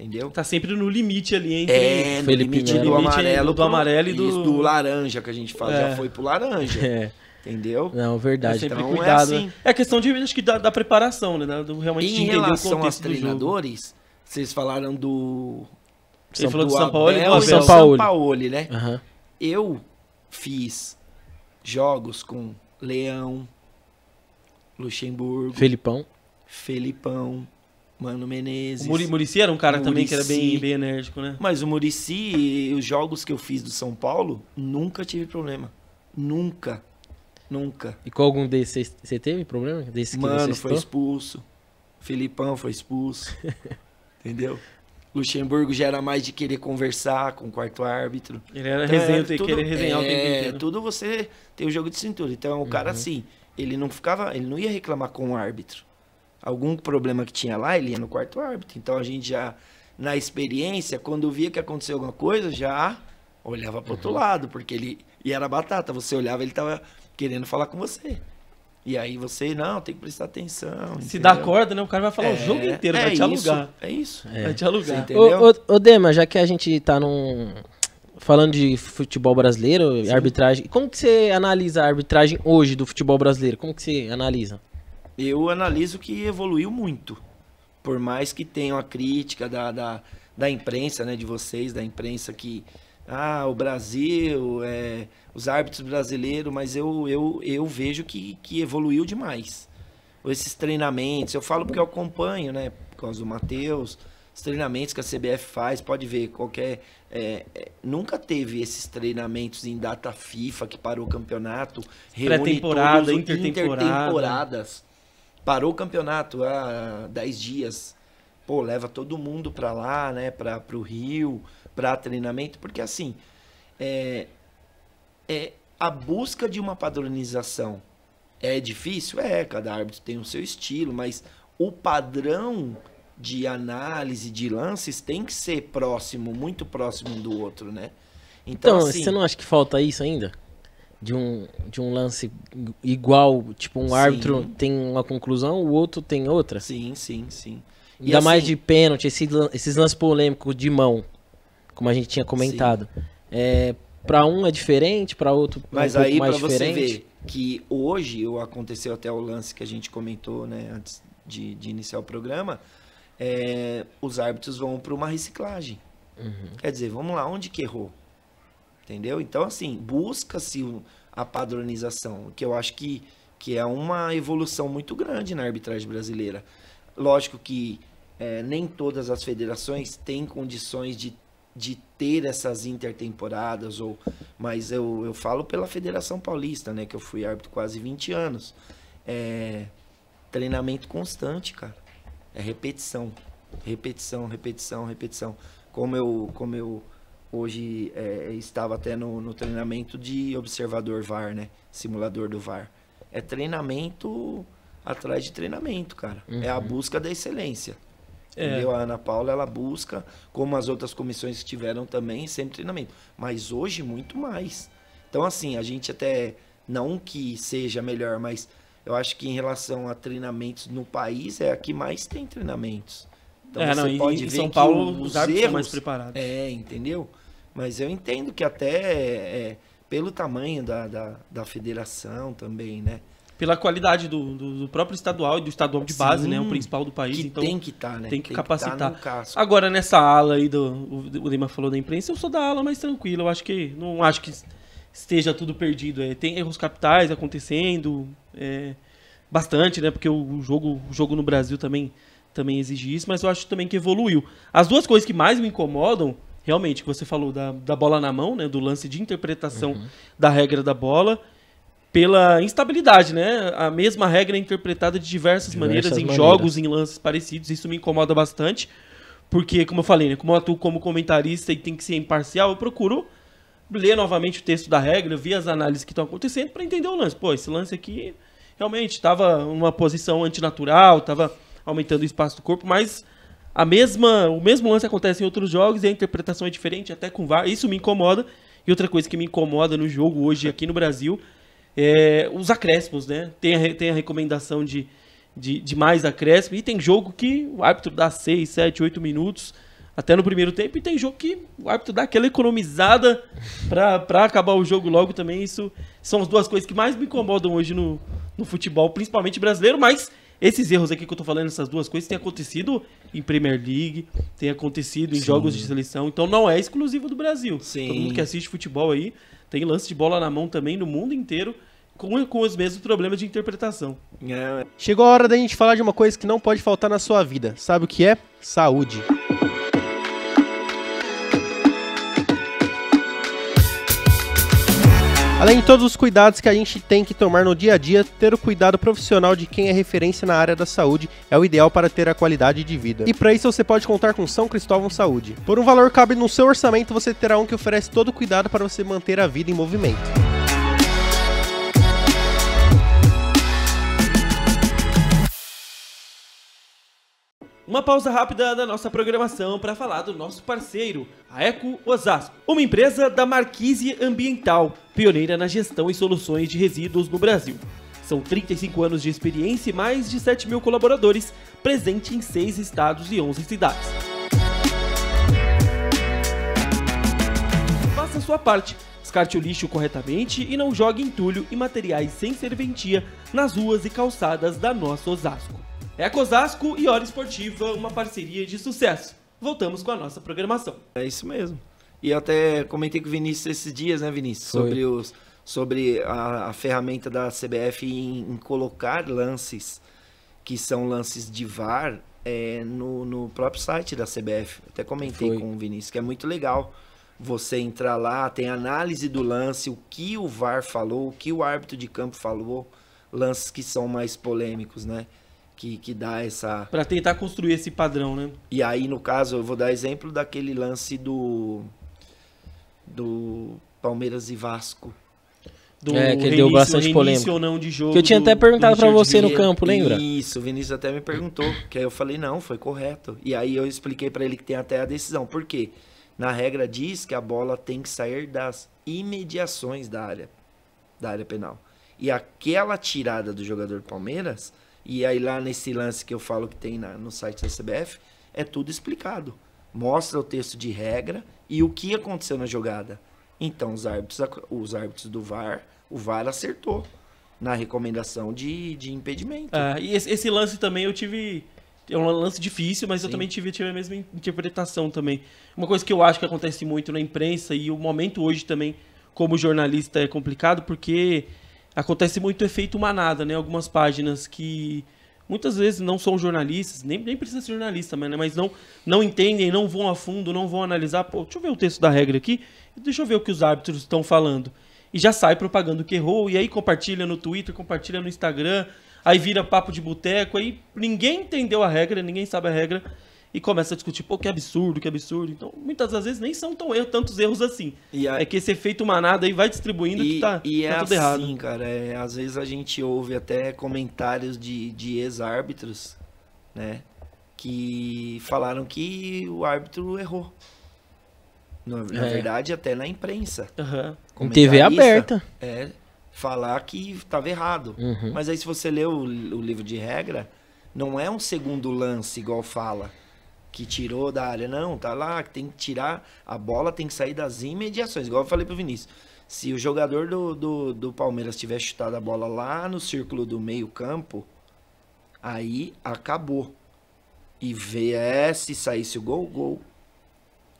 Entendeu? Tá sempre no limite ali hein é, no Felipe limite, do, limite amarelo, do amarelo, do amarelo e do... do laranja que a gente fala, é. já foi pro laranja. (laughs) É. Entendeu? Não, verdade. Então, sempre é cuidado. É, assim. é questão de, acho que da, da preparação, né? Do realmente em entender relação o contexto aos treinadores, vocês falaram do. Você São falou do, do São Paulo e São Paulo, né? Uhum. Eu fiz jogos com Leão, Luxemburgo, Felipão, Felipão, Mano Menezes. O Murici era um cara Muricy, também que era bem, bem enérgico, né? Mas o Murici, os jogos que eu fiz do São Paulo, nunca tive problema. Nunca. Nunca. E com algum desses você teve problema? Desse Mano, foi expulso. Filipão foi expulso. (laughs) entendeu? Luxemburgo já era mais de querer conversar com o quarto árbitro. Ele era então, resenha, tudo, querer resenhar é, Tudo você tem o jogo de cintura. Então o uhum. cara assim, ele não ficava, ele não ia reclamar com o árbitro. Algum problema que tinha lá, ele ia no quarto árbitro. Então a gente já na experiência, quando via que aconteceu alguma coisa, já olhava pro uhum. outro lado, porque ele e era batata, você olhava, ele tava querendo falar com você. E aí você, não, tem que prestar atenção. Se entendeu? dá corda, né? O cara vai falar é, o jogo inteiro, é vai te isso, alugar. É isso. É. Vai te alugar. Você entendeu? Ô, ô, ô, Dema, já que a gente tá num. Falando de futebol brasileiro, Sim. arbitragem. Como que você analisa a arbitragem hoje do futebol brasileiro? Como que você analisa? Eu analiso que evoluiu muito. Por mais que tenha a crítica da, da, da imprensa, né? De vocês, da imprensa que ah, o Brasil, é, os árbitros brasileiros, mas eu, eu, eu vejo que, que evoluiu demais. Esses treinamentos, eu falo porque eu acompanho, né? Por causa do Matheus, os treinamentos que a CBF faz, pode ver, qualquer. É, é, nunca teve esses treinamentos em data FIFA que parou o campeonato, pré-temporada, intertemporada. intertemporadas. Parou o campeonato há 10 dias. Pô, leva todo mundo para lá, né? Para o Rio para treinamento, porque assim, é, é a busca de uma padronização. É difícil? É, cada árbitro tem o seu estilo, mas o padrão de análise de lances tem que ser próximo, muito próximo um do outro, né? Então, então assim, você não acha que falta isso ainda? De um, de um lance igual, tipo, um sim. árbitro tem uma conclusão, o outro tem outra? Sim, sim, sim. E ainda assim, mais de pênalti, esses esses lances polêmicos de mão como a gente tinha comentado. É, para um é diferente, para outro é Mas diferente. um aí, para você ver que hoje aconteceu até o lance que a gente comentou né, antes de, de iniciar o programa, é, os árbitros vão para uma reciclagem. Uhum. Quer dizer, vamos lá, onde que errou? Entendeu? Então, assim, busca-se a padronização, que eu acho que, que é uma evolução muito grande na arbitragem brasileira. Lógico que é, nem todas as federações têm condições de de ter essas intertemporadas, ou, mas eu, eu falo pela Federação Paulista, né? Que eu fui árbitro quase 20 anos. É, treinamento constante, cara. É repetição. Repetição, repetição, repetição. Como eu, como eu hoje é, estava até no, no treinamento de observador VAR, né? Simulador do VAR. É treinamento atrás de treinamento, cara. Uhum. É a uhum. busca da excelência. É. Entendeu? A Ana Paula, ela busca, como as outras comissões que tiveram também, sempre treinamento. Mas hoje, muito mais. Então, assim, a gente até, não que seja melhor, mas eu acho que em relação a treinamentos no país, é a que mais tem treinamentos. Então, é, você não, pode ver São Paulo, os árbitros mais preparados. É, entendeu? Mas eu entendo que até é, pelo tamanho da, da, da federação também, né? pela qualidade do, do, do, próprio estadual e do estadual de base, Sim, né? O principal do país. então, tem que estar, tá, né? Tem que tem capacitar. Que tá Agora, nessa ala aí do. O, o Lima falou da imprensa, eu sou da ala mais tranquila. Eu acho que. Não acho que esteja tudo perdido. É, tem erros capitais acontecendo. É, bastante, né? Porque o, o, jogo, o jogo no Brasil também, também exige isso, mas eu acho também que evoluiu. As duas coisas que mais me incomodam. Realmente, que você falou da, da bola na mão, né? Do lance de interpretação uhum. da regra da bola pela instabilidade, né? A mesma regra é interpretada de diversas, diversas maneiras em maneiras. jogos, em lances parecidos. Isso me incomoda bastante, porque, como eu falei, né? como eu atuo como comentarista e tem que ser imparcial, eu procuro ler novamente o texto da regra, ver as análises que estão acontecendo para entender o lance. Pô, esse lance aqui realmente estava uma posição antinatural, estava aumentando o espaço do corpo, mas a mesma, o mesmo lance acontece em outros jogos e a interpretação é diferente, até com VAR. Isso me incomoda. E outra coisa que me incomoda no jogo hoje aqui no Brasil é, os acréscimos, né? Tem a, tem a recomendação de, de, de, mais acréscimo. E tem jogo que o árbitro dá 6, 7, 8 minutos até no primeiro tempo. E tem jogo que o árbitro dá aquela economizada para acabar o jogo logo também. Isso são as duas coisas que mais me incomodam hoje no, no futebol, principalmente brasileiro. Mas esses erros aqui que eu tô falando, essas duas coisas, tem acontecido em Premier League, tem acontecido em Sim. jogos de seleção. Então não é exclusivo do Brasil. Sim. Todo mundo que assiste futebol aí tem lance de bola na mão também no mundo inteiro com, com os mesmos problemas de interpretação. É. Chegou a hora da gente falar de uma coisa que não pode faltar na sua vida. Sabe o que é? Saúde. Além de todos os cuidados que a gente tem que tomar no dia a dia, ter o cuidado profissional de quem é referência na área da saúde é o ideal para ter a qualidade de vida. E para isso você pode contar com São Cristóvão Saúde. Por um valor cabe no seu orçamento, você terá um que oferece todo o cuidado para você manter a vida em movimento. uma pausa rápida na nossa programação para falar do nosso parceiro, a Eco Osasco, uma empresa da Marquise Ambiental, pioneira na gestão e soluções de resíduos no Brasil. São 35 anos de experiência e mais de 7 mil colaboradores, presente em 6 estados e 11 cidades. Faça sua parte, descarte o lixo corretamente e não jogue entulho e materiais sem serventia nas ruas e calçadas da nossa Osasco. É Cosasco e Hora Esportiva, uma parceria de sucesso. Voltamos com a nossa programação. É isso mesmo. E eu até comentei com o Vinícius esses dias, né, Vinícius? Foi. Sobre, os, sobre a, a ferramenta da CBF em, em, colocar lances que são lances de VAR é, no, no próprio site da CBF. Eu até comentei Foi. com o Vinícius que é muito legal você entrar lá, tem análise do lance, o que o VAR falou, o que o árbitro de campo falou, lances que são mais polêmicos, né? que, que dá essa. Para tentar construir esse padrão, né? E aí, no caso, eu vou dar exemplo daquele lance do. do Palmeiras e Vasco. Do é, que reinício, deu bastante polêmica. ou não de jogo. Que eu tinha até perguntado para você no campo, lembra? Isso, o Vinícius até me perguntou. que aí eu falei, não, foi correto. E aí eu expliquei para ele que tem até a decisão. Por quê? Na regra diz que a bola tem que sair das imediações da área, da área penal. E aquela tirada do jogador Palmeiras e aí lá nesse lance que eu falo que tem na, no site da CBF, é tudo explicado. Mostra o texto de regra e o que aconteceu na jogada. Então os árbitros, os árbitros do VAR, o VAR acertou na recomendação de, de impedimento. Ah, e esse, esse lance também eu tive é um lance difícil, mas Sim. eu também tive, tive, a mesma interpretação também. Uma coisa que eu acho que acontece muito na imprensa e o momento hoje também, como jornalista, é complicado, porque acontece muito efeito manada, né? Algumas páginas que muitas vezes não são jornalistas, nem, nem precisa ser jornalista, mas, né? mas não, não entendem, não vão a fundo, não vão analisar. Pô, deixa eu ver o texto da regra aqui, deixa eu ver o que os árbitros estão falando. E já sai propagando que errou, e aí compartilha no Twitter, compartilha no Instagram, aí vira papo de boteco, aí ninguém entendeu a regra, ninguém sabe a regra, e começa a discutir, pô, que absurdo, que absurdo. Então, muitas das vezes nem são tão erros, tantos erros assim. A... É que esse efeito manada aí vai distribuindo e, que tá, e tá é tudo assim, errado. cara. É, às vezes a gente ouve até comentários de, de ex-árbitros, né? Que falaram que o árbitro errou. Na, na é. verdade, até na imprensa. Uhum. TV aberta. É, falar que estava errado. Uhum. Mas aí, se você lê o, o livro de regra, não é um segundo lance igual fala que tirou da área. Não, tá lá, que tem que tirar, a bola tem que sair das imediações. Igual eu falei pro Vinícius. Se o jogador do, do, do Palmeiras tiver chutado a bola lá no círculo do meio-campo, aí acabou. E vier, é, se saísse o gol, gol.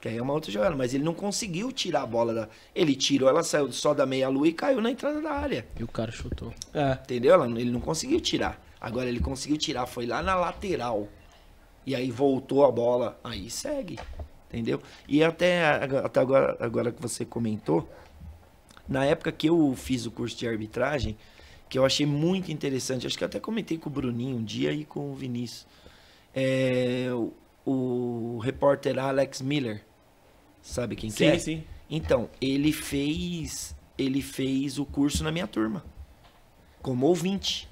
Que aí é uma outra jogada. Mas ele não conseguiu tirar a bola da. Ele tirou, ela saiu só da meia-lua e caiu na entrada da área. E o cara chutou. É. Entendeu? Ele não conseguiu tirar. Agora ele conseguiu tirar, foi lá na lateral e aí voltou a bola, aí segue, entendeu? E até, até agora, agora que você comentou, na época que eu fiz o curso de arbitragem, que eu achei muito interessante, acho que até comentei com o Bruninho um dia e com o Vinícius, é, o, o repórter Alex Miller, sabe quem sim, que é? Sim, sim. Então, ele fez, ele fez o curso na minha turma, como ouvinte,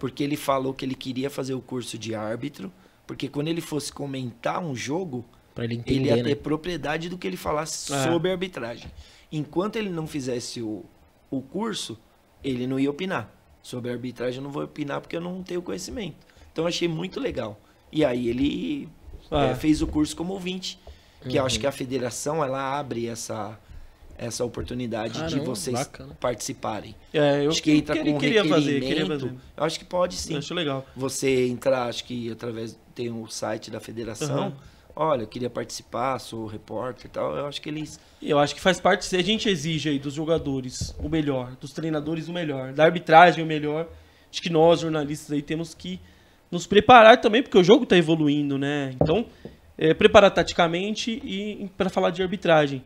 porque ele falou que ele queria fazer o curso de árbitro, porque quando ele fosse comentar um jogo, pra ele, entender, ele ia ter né? propriedade do que ele falasse ah. sobre arbitragem. Enquanto ele não fizesse o, o curso, ele não ia opinar. Sobre arbitragem eu não vou opinar porque eu não tenho conhecimento. Então eu achei muito legal. E aí ele é, fez o curso como ouvinte. Que uhum. eu acho uhum. que a federação ela abre essa essa oportunidade Caramba, de vocês bacana. participarem. É, eu acho que, que entra queria, com queria fazer, queria fazer. Eu acho que pode sim. Eu acho legal. Você entrar, acho que através tem o um site da federação. Uhum. Olha, eu queria participar, sou repórter e tal. Eu acho que eles eu acho que faz parte, se a gente exige aí dos jogadores o melhor, dos treinadores o melhor, da arbitragem o melhor, acho que nós jornalistas aí temos que nos preparar também, porque o jogo está evoluindo, né? Então, é, preparar taticamente e para falar de arbitragem.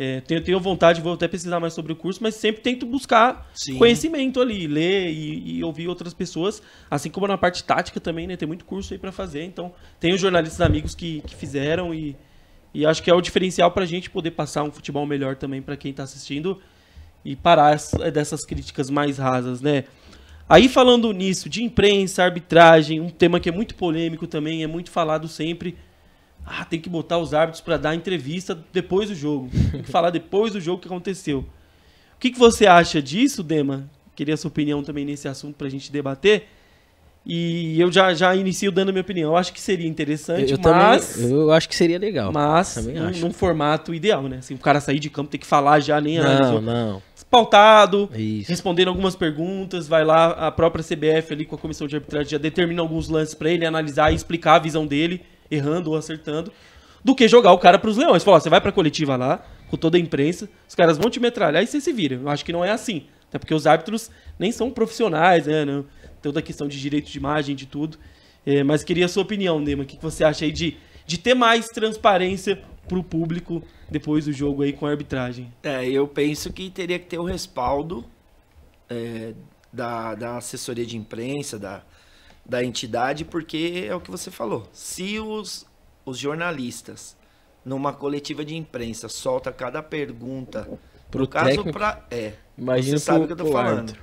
É, tenho, tenho, vontade, vou até pesquisar mais sobre o curso, mas sempre tento buscar Sim. conhecimento ali, ler e, e, ouvir outras pessoas, assim como na parte tática também, né? Tem muito curso aí para fazer, então tenho jornalistas amigos que, que fizeram e, e acho que é o diferencial para a gente poder passar um futebol melhor também para quem está assistindo e parar é, dessas críticas mais rasas, né? Aí falando nisso, de imprensa, arbitragem, um tema que é muito polêmico também, é muito falado sempre ah, tem que botar os árbitros para dar entrevista depois do jogo. Tem que falar depois do jogo que aconteceu. O que, que você acha disso, Dema? Queria sua opinião também nesse assunto para a gente debater. E eu já, já inicio dando a minha opinião. Eu acho que seria interessante, eu, eu mas. Também, eu acho que seria legal. Mas num, num, formato ideal, né? Assim, o cara sair de campo, tem que falar já, nem Não, analisou. não. Pautado, Isso. respondendo algumas perguntas, vai lá, a própria CBF ali com a comissão de arbitragem já determina alguns lances para ele analisar e explicar a visão dele errando ou acertando, do que jogar o cara para os leões. Falar, você vai para a coletiva lá, com toda a imprensa, os caras vão te metralhar e você se vira. Eu acho que não é assim. Até porque os árbitros nem são profissionais, né? Não, toda a questão de direito de imagem, de tudo. É, mas queria a sua opinião, Neymar. O que, você acha aí de, de ter mais transparência para o público depois do jogo aí com a arbitragem? É, eu penso que teria que ter o respaldo é, da, da assessoria de imprensa, da, da entidade, porque é o que você falou. Se os, os jornalistas, numa coletiva de imprensa, solta cada pergunta. Pro no caso, técnico, pra, é. Imagina você pro, sabe o que eu tô falando. Árbitro.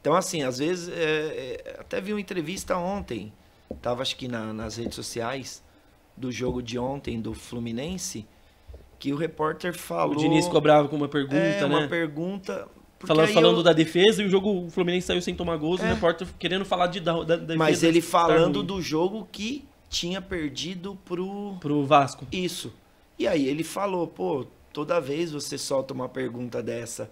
Então, assim, às vezes. É, é, até vi uma entrevista ontem. Tava acho que na, nas redes sociais do jogo de ontem do Fluminense. Que o repórter falou. O Diniz cobrava com uma pergunta, é, né? Uma pergunta falando, falando da defesa e o jogo o Fluminense saiu sem tomar gols, é. o repórter querendo falar de, da, da defesa. Mas ele tá falando do jogo que tinha perdido pro... Pro Vasco. Isso. E aí ele falou, pô, toda vez você solta uma pergunta dessa,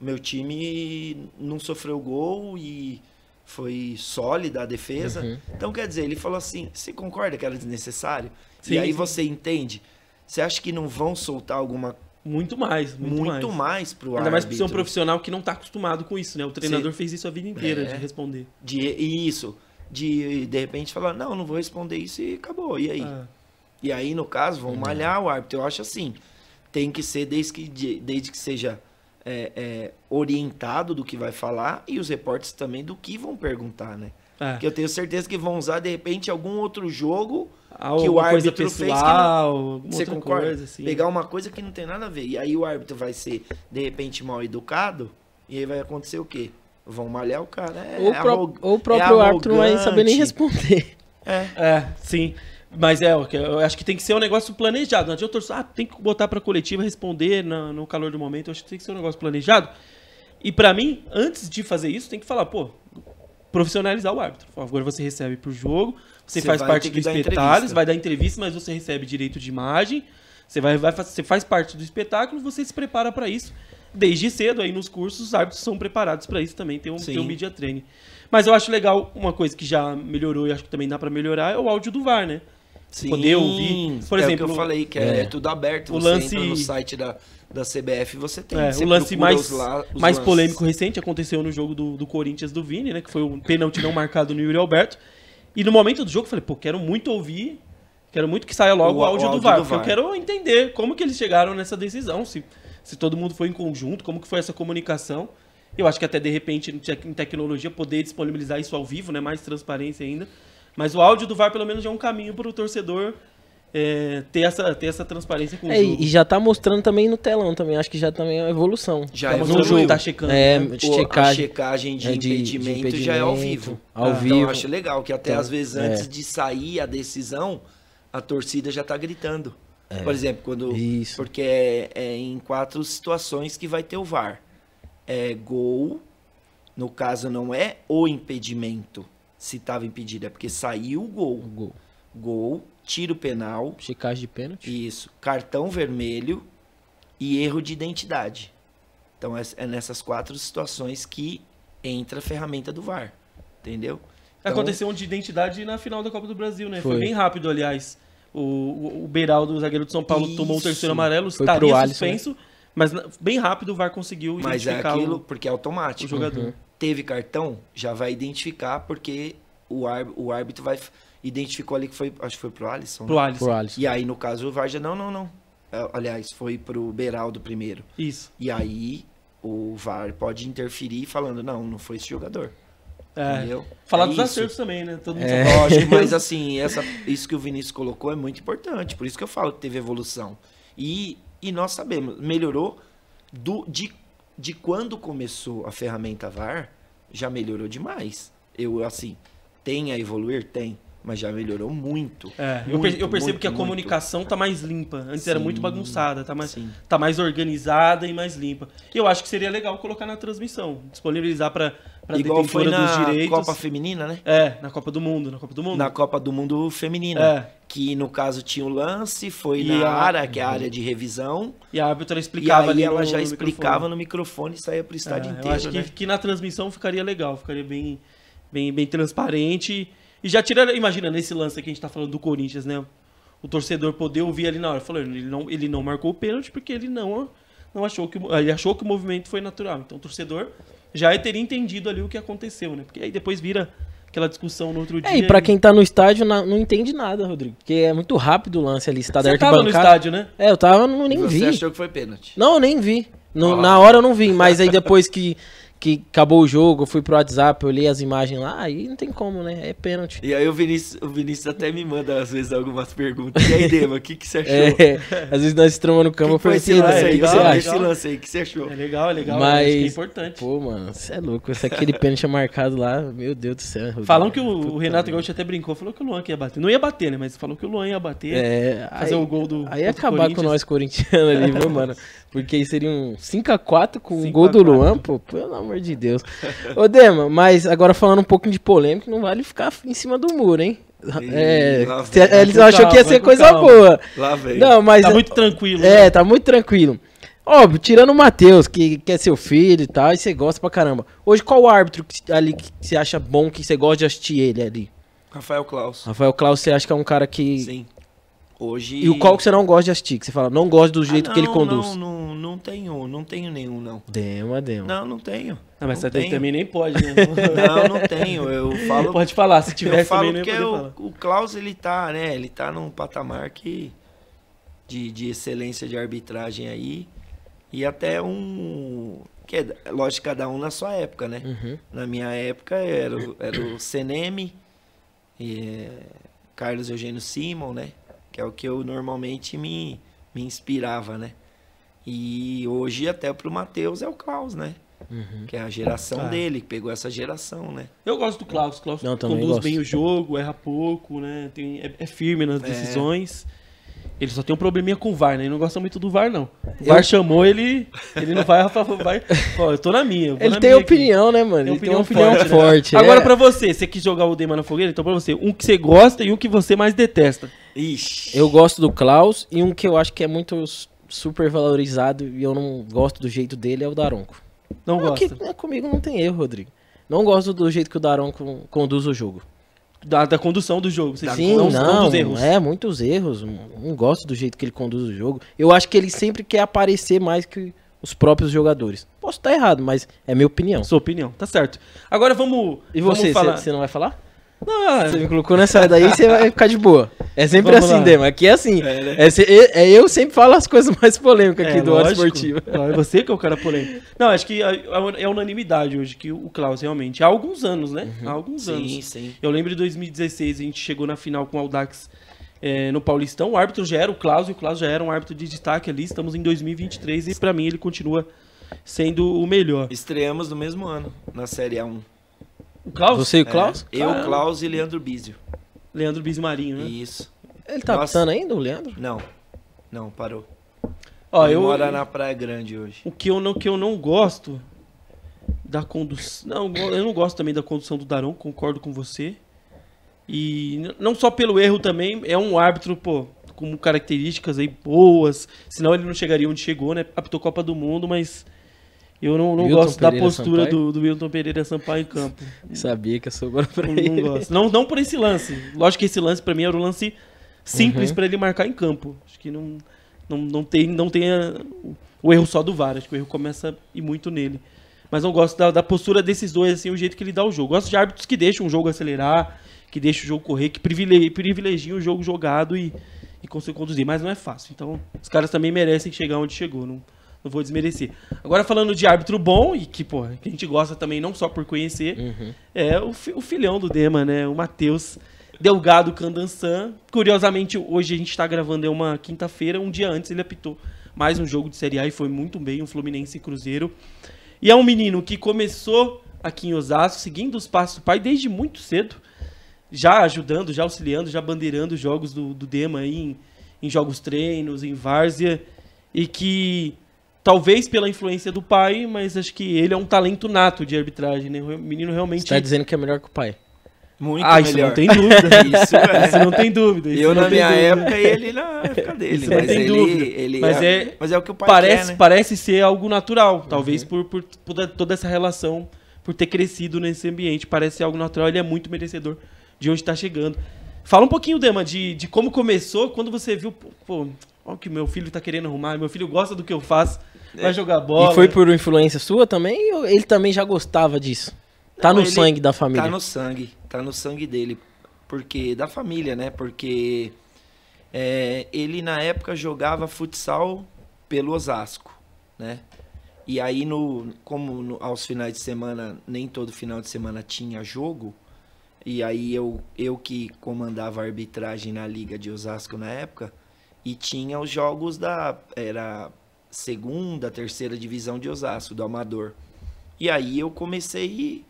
meu time não sofreu gol e foi sólida a defesa. Uhum. Então, quer dizer, ele falou assim, você concorda que era desnecessário? Sim, e aí sim. você entende? Você acha que não vão soltar alguma coisa? Muito mais, muito, muito mais. para mais pro Ainda mais por ser é um profissional que não tá acostumado com isso, né? O treinador fez isso a vida inteira, é. de responder. De, isso. De, de repente, falar, não, não vou responder isso e acabou. E aí? Ah. E aí, no caso, vão hum. malhar o árbitro. Eu acho assim, tem que ser desde que, desde que seja é, é, orientado do que vai falar e os repórteres também do que vão perguntar, né? É. Que eu tenho certeza que vão usar, de repente, algum outro jogo que o árbitro pessoal, fez que não... Você concorda? Coisa, assim. Pegar uma coisa que não tem nada a ver. E aí o árbitro vai ser, de repente, mal educado, e aí vai acontecer o quê? Vão malhar o cara. É ou, ou o é próprio é árbitro vai saber nem responder. É. É, sim. Mas é, eu acho que tem que ser um negócio planejado. Não adianta eu torcer, ah, tem que botar pra coletiva responder no, no calor do momento. Eu acho que tem que ser um negócio planejado. E para mim, antes de fazer isso, tem que falar, pô, profissionalizar o árbitro. Agora você recebe pro jogo, você, faz parte do espetáculo, vai dar entrevista, mas você recebe direito de imagem, você, vai, vai, você faz parte do espetáculo, você se prepara para isso. Desde cedo, aí nos cursos, os árbitros são preparados para isso também, tem um, tem um media training. Mas eu acho legal, uma coisa que já melhorou e acho que também dá para melhorar, é o áudio do VAR, né? Sim, poder ouvir. Por é exemplo, o que eu falei que é, é tudo aberto. O lance no site da, da CBF você tem. É, você o lance mais, os la, os mais polêmico recente aconteceu no jogo do, do Corinthians do Vini, né? Que foi um pênalti não marcado no Yuri Alberto. E no momento do jogo eu falei, pô, quero muito ouvir, quero muito que saia logo o, o, áudio, o áudio, do, VAR, do VAR. eu quero entender como que eles chegaram nessa decisão, se, se todo mundo foi em conjunto, como que foi essa comunicação. Eu acho que até de repente em tecnologia poder disponibilizar isso ao vivo, né? Mais transparência ainda. Mas o áudio do VAR pelo menos já é um caminho para o torcedor é, ter, essa, ter essa transparência com é, o jogo. E já tá mostrando também no telão também, acho que já também é uma evolução. Já tá No jogo tá checando. É, né? Pô, checagem, a checagem de, é, de, impedimento de, impedimento já é ao vivo. Ao então, vivo. eu acho legal que até então, às vezes é. antes de sair a decisão, a torcida já tá gritando. É. Por exemplo, quando Isso. porque é, é, em quatro situações que vai ter o VAR. É gol, no caso não é o impedimento, se estava impedido, é porque saiu o gol. O gol. Gol, tiro penal. Checagem de pênalti. Isso. Cartão vermelho e erro de identidade. Então é, é nessas quatro situações que entra a ferramenta do VAR. Entendeu? Então, Aconteceu um de identidade na final da Copa do Brasil, né? Foi, foi bem rápido, aliás. O, o, o Beraldo, o zagueiro de São Paulo, Isso. tomou o terceiro amarelo, foi estaria Alisson, suspenso, né? mas bem rápido o VAR conseguiu mas é identificar. Mas é aquilo, o, porque é automático. O jogador. Uhum. Teve cartão, já vai identificar, porque o, ar, o árbitro vai identificou ali que foi, acho que foi pro Alisson. Né? Pro, né? Alisson. pro Alisson. E aí, no caso, o Varja, não, não, não. É, aliás, foi pro Beraldo primeiro. Isso. E aí, o VAR pode interferir falando, não, não foi esse jogador. É. Entendeu? Falar é dos isso. acertos também, né? Todo mundo é. Sabe. Lógico, (laughs) mas assim, essa, isso que o Vinícius colocou é muito importante. Por isso que eu falo que teve evolução. E, e nós sabemos, melhorou do, de, de quando começou a ferramenta VAR, já melhorou demais. Eu, assim, tem a evoluir? Tem mas já melhorou muito. É, muito, eu, percebo muito, que a muito. comunicação tá mais limpa. Antes sim, era muito bagunçada, tá mais, tá mais organizada e mais limpa. Eu acho que seria legal colocar na transmissão, disponibilizar para Igual foi na direitos. Copa Feminina, né? É, na Copa do Mundo, na Copa do Mundo. Na Copa do Mundo Feminina. É. Que no caso tinha o um lance, foi e na a... área, que é a área de revisão. E a árbitra explicava e ali. ela no, já no explicava no microfone e saía pro é, estádio é, inteiro. Eu acho né? que, que na transmissão ficaria legal, ficaria bem, bem, bem transparente e já tirando, imagina, nesse lance que a gente tá falando do Corinthians, né? O torcedor poder ouvir ali na hora, falando, ele não, ele não marcou o pênalti porque ele não, não achou que ele achou que o movimento foi natural. Então o torcedor já é teria entendido ali o que aconteceu, né? Porque aí depois vira aquela discussão no outro é, dia. E pra quem tá no estádio não entende nada, Rodrigo. Porque é muito rápido o lance ali. Você tá Você tava no estádio, né? É, eu tava, não, nem Você vi. Você achou que foi pênalti? Não, eu nem vi. No, Na hora eu não vi, mas aí depois que que acabou o jogo, eu fui pro WhatsApp, eu li as imagens lá, aí não tem como, né? É pênalti. E aí o Vinícius, o Vinícius até me manda, às vezes, algumas perguntas. E aí, (laughs) Dema, o que, que você achou? É, às vezes nós estamos no campo e foi assim, esse ah, lance é, aí, você acha? Esse lance aí, o que você achou? É legal, é legal, é mas é importante. Pô, mano, você é louco. Se aquele pênalti é marcado lá, meu Deus do céu. Falam que o, o Renato Gaúcho até brincou, falou que o Luan ia bater. Não ia bater, né? Mas falou que o Luan ia bater, é, fazer aí, o gol do. Aí acabar com nós corintianos ali, (laughs) viu, mano? Porque aí seria um 5x4 com o gol do Luan, pô, pelo amor de Deus. Ô, Dema, mas agora falando um pouquinho de polêmica, não vale ficar em cima do muro, hein? É, vem, eles achou que ia ser coisa calma. boa. Lá vem. Não, mas tá é- muito tranquilo. É, né? tá muito tranquilo. Óbvio, tirando o Matheus, que, que é seu filho e tal, e você gosta pra caramba. Hoje, qual árbitro que, ali que você acha bom, que você gosta de assistir ele ali? Rafael Klaus. Rafael Klaus, você acha que é um cara que Sim. Hoje... E o qual que você não gosta de assistir? Que você fala, não gosto do ah, jeito ah, não, que ele conduz. Não, não, não tenho, não tenho nenhum, não. Dema, é dema. Não, não tenho. Ah, mas não você tenho. também nem pode, né? (laughs) não, não tenho. Eu (laughs) falo. Pode falar, se tiver. Eu falo também, que eu, o Klaus, ele tá, né? Ele tá num patamar que. De, de excelência de arbitragem aí. E até um. Que é, lógico, cada um na sua época, né? Uhum. Na minha época era, era o CNM, e, eh, Carlos Eugênio Simon, né? que é o que eu normalmente me, me inspirava, né? E hoje até pro Matheus é o Klaus, né? Uhum. Que é a geração tá. dele, que pegou essa geração, né? Eu gosto do Klaus, o Klaus Não, conduz gosto. bem o jogo, erra pouco, né? Tem, é, é firme nas é. decisões. É. Ele só tem um probleminha com o VAR, né? Ele não gosta muito do VAR, não. O VAR eu... chamou, ele ele não vai, Rafa, vai... Ó, eu tô na minha. Ele na tem minha opinião, aqui. né, mano? Tem ele opinião, tem opinião forte. forte né? né? Agora, é. pra você, você que jogar o Dema na fogueira? Então, pra você, um que você gosta e um que você mais detesta. Ixi. Eu gosto do Klaus e um que eu acho que é muito super valorizado e eu não gosto do jeito dele é o Daronco. Não é gosto. Que, comigo não tem erro, Rodrigo. Não gosto do jeito que o Daronco conduz o jogo. Da, da condução do jogo, você Sim, não, não dos erros. é, muitos erros. Não gosto do jeito que ele conduz o jogo. Eu acho que ele sempre quer aparecer mais que os próprios jogadores. Posso estar errado, mas é minha opinião. Sua opinião, tá certo. Agora vamos. E você, você não vai falar? você me é. colocou nessa daí, você vai ficar de boa. É sempre Vamos assim, lá. Dema. Aqui é assim. É, né? é, é, é, eu sempre falo as coisas mais polêmicas aqui é, do lógico. esportivo. é você que é o cara polêmico. Não, acho que é unanimidade hoje que o Klaus realmente. Há alguns anos, né? Uhum. Há alguns sim, anos. Sim, sim. Eu lembro de 2016, a gente chegou na final com o Aldax é, no Paulistão. O árbitro já era o Klaus e o Klaus já era um árbitro de destaque ali. Estamos em 2023 e para mim ele continua sendo o melhor. Estreamos no mesmo ano, na Série A1. O Klaus? Você e o é. Klaus? É, eu, Klaus e Leandro Bizio. Leandro Bizio Marinho, né? Isso. Ele tá Nossa. apitando ainda, o Leandro? Não. Não, parou. Ó, ele eu, mora na Praia Grande hoje. O que eu não, que eu não gosto da condução. Não, eu não gosto também da condução do Darão, concordo com você. E não só pelo erro também, é um árbitro, pô, com características aí boas. Senão ele não chegaria onde chegou, né? Apitou Copa do Mundo, mas eu não, não gosto Pereira da postura do, do Milton Pereira Sampaio em campo. (laughs) Sabia que eu sou agora pra não, ele. Não gosto. Não, não por esse lance. Lógico que esse lance para mim era um lance simples uhum. para ele marcar em campo. Acho que não, não, não tem, não tem a, ah, o erro só do VAR. Acho que o erro começa e muito nele. Mas não gosto da, da postura desses dois, assim, o jeito que ele dá o jogo. Gosto de árbitros que deixam o jogo acelerar, que deixam o jogo correr, que privilegiam, o jogo jogado e, e conseguem conduzir. Mas não é fácil. Então, os caras também merecem chegar onde chegou. Não, não vou desmerecer. Agora, falando de árbitro bom, e que, pô que a gente gosta também não só por conhecer, uhum. é o, o, filhão do Dema, né? O Matheus Delgado Candansan. Curiosamente, hoje a gente está gravando, é uma quinta-feira, um dia antes ele apitou mais um jogo de Série A e foi muito bem, um Fluminense Cruzeiro. E é um menino que começou aqui em Osasco, seguindo os passos do pai desde muito cedo, já ajudando, já auxiliando, já bandeirando os jogos do, do Dema aí em, em jogos treinos, em várzea, e que Talvez pela influência do pai, mas acho que ele é um talento nato de arbitragem, né? O menino realmente. Você tá dizendo que é melhor que o pai. Muito ah, melhor. isso não tem dúvida. (laughs) isso, é. isso não tem dúvida. Eu na minha dúvida. época e ele na época dele. Isso mas não tem ele, dúvida. Ele mas, é, é, mas é o que o pai parece, quer, né? parece ser algo natural. Talvez uhum. por, por toda essa relação, por ter crescido nesse ambiente. Parece ser algo natural. Ele é muito merecedor de onde está chegando. Fala um pouquinho, Dema, de, de como começou, quando você viu... Pô, olha o que meu filho está querendo arrumar. Meu filho gosta do que eu faço vai é. jogar bola. E foi né? por influência sua também? Ou ele também já gostava disso? Tá no sangue da família? Tá no sangue, tá no sangue dele. Porque, da família, né? Porque é, ele na época jogava futsal pelo Osasco, né? E aí, no, como no, aos finais de semana, nem todo final de semana tinha jogo, e aí eu, eu que comandava a arbitragem na Liga de Osasco na época, e tinha os jogos da. Era segunda, terceira divisão de Osasco, do Amador. E aí eu comecei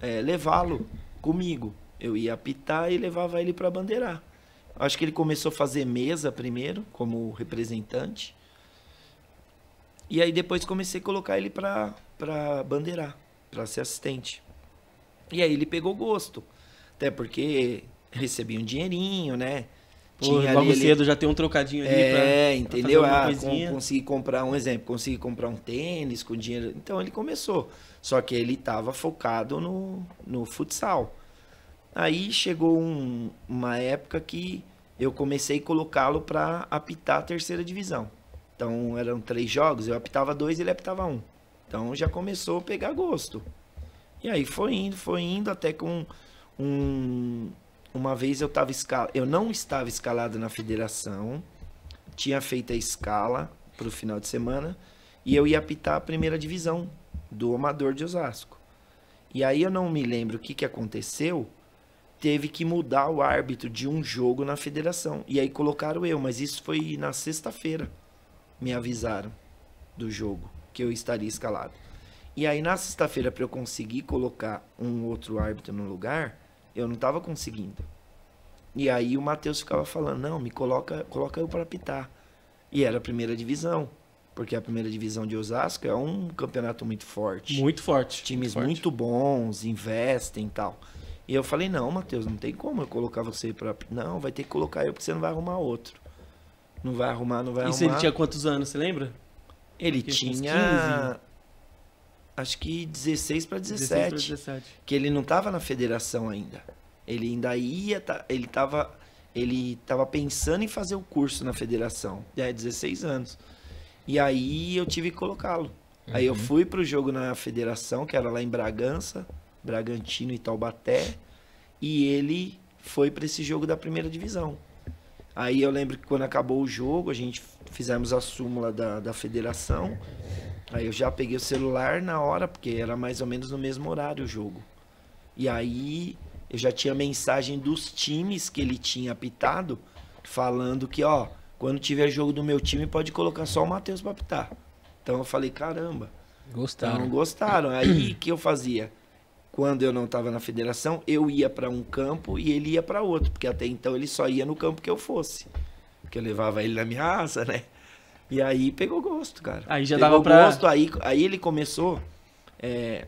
a é, levá-lo comigo. Eu ia apitar e levava ele para bandeirar. Acho que ele começou a fazer mesa primeiro, como representante. E aí depois comecei a colocar ele para pra bandeirar, para ser assistente. E aí ele pegou gosto. Até porque recebia um dinheirinho, né? Pô, tinha logo ali, cedo já tem um trocadinho ali é, pra, entendeu? Pra ah, com, consegui comprar um exemplo, consegui comprar um tênis com dinheiro. Então ele começou. Só que ele estava focado no, no futsal. Aí chegou um, uma época que eu comecei a colocá-lo para apitar a terceira divisão. Então eram três jogos, eu apitava dois e ele apitava um. Então já começou a pegar gosto. E aí foi indo, foi indo até com um, uma vez eu tava escal... eu não estava escalado na federação, tinha feito a escala para o final de semana e eu ia apitar a primeira divisão do amador de Osasco. E aí eu não me lembro o que, que aconteceu, teve que mudar o árbitro de um jogo na federação. E aí colocaram eu, mas isso foi na sexta-feira. Me avisaram do jogo que eu estaria escalado. E aí na sexta-feira para eu conseguir colocar um outro árbitro no lugar, eu não estava conseguindo. E aí o Matheus ficava falando, não, me coloca, coloca eu para apitar. E era a primeira divisão. Porque a primeira divisão de Osasco é um campeonato muito forte. Muito forte. Times muito, forte. muito bons, investem e tal. E eu falei, não, Matheus, não tem como eu colocar você para Não, vai ter que colocar eu porque você não vai arrumar outro. Não vai arrumar, não vai e arrumar. e ele tinha quantos anos, você lembra? Ele porque tinha acho que 16 para 17, 17, Que ele não estava na federação ainda. Ele ainda ia, tá, ele estava ele tava pensando em fazer o curso na federação. É, 16 anos. E aí eu tive que colocá-lo. Uhum. Aí eu uhum. fui pro jogo na federação, que era lá em Bragança, Bragantino e Taubaté, e ele foi para esse jogo da primeira divisão. Aí eu lembro que quando acabou o jogo, a gente fizemos a súmula da, da federação. Aí eu já peguei o celular na hora, porque era mais ou menos no mesmo horário o jogo. E aí eu já tinha mensagem dos times que ele tinha apitado, falando que, ó, quando tiver jogo do meu time, pode colocar só o Matheus pra apitar. Então eu falei, caramba. Gostaram. Não gostaram. Aí que eu fazia? Quando eu não estava na federação, eu ia para um campo e ele ia para outro, porque até então ele só ia no campo que eu fosse. Porque eu levava ele na minha asa, né? E aí pegou gosto, cara. Aí já pegou dava pra... gosto, aí, aí ele começou é,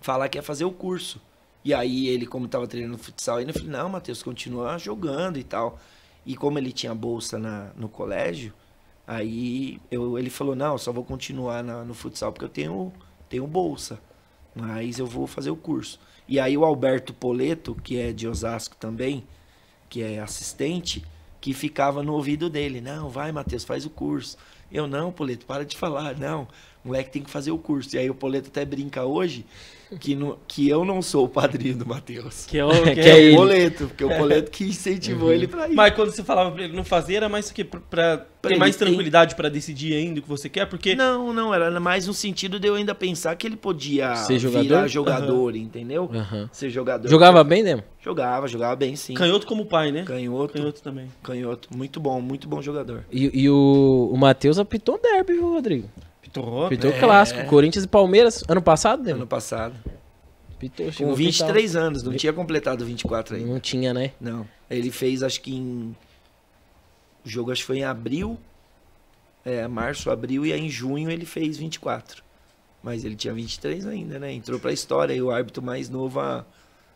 falar que ia fazer o curso. E aí ele, como tava treinando futsal, ele falou, não, Matheus, continua jogando e tal. E como ele tinha bolsa na, no colégio, aí eu, ele falou, não, só vou continuar na, no futsal porque eu tenho, tenho bolsa. Mas eu vou fazer o curso. E aí o Alberto Poleto, que é de Osasco também, que é assistente, que ficava no ouvido dele. Não, vai, Matheus, faz o curso. Eu, não, Poleto, para de falar. Não, o moleque tem que fazer o curso. E aí o Poleto até brinca hoje que, no, que eu não sou o padrinho do Matheus. Que, é (laughs) que, que é, é, o Boleto, porque o Boleto que incentivou uhum. ele pra ir. Mas quando você falava pra ele não fazer, era mais que quê? pra, pra ter mais tranquilidade para decidir ainda o que você quer, porque... Não, não, era mais no sentido de eu ainda pensar que ele podia Ser jogador? virar jogador, uhum. entendeu? Uhum. Ser jogador. Jogava bem, né? Jogava, jogava bem, sim. Canhoto como pai, né? Canhoto. Canhoto também. Canhoto, muito bom, muito bom jogador. E, e o, o Matheus apitou um derby, viu, Rodrigo? Pitou. Pitou é. clássico. Corinthians e Palmeiras, ano passado, né? Ano passado. Pitou, Com 23 anos, não tinha completado 24 ainda. Não tinha, né? Não. Ele fez, acho que em. O jogo acho que foi em abril. É, março, abril, e aí em junho ele fez 24. Mas ele tinha 23 ainda, né? Entrou pra história e o árbitro mais novo a,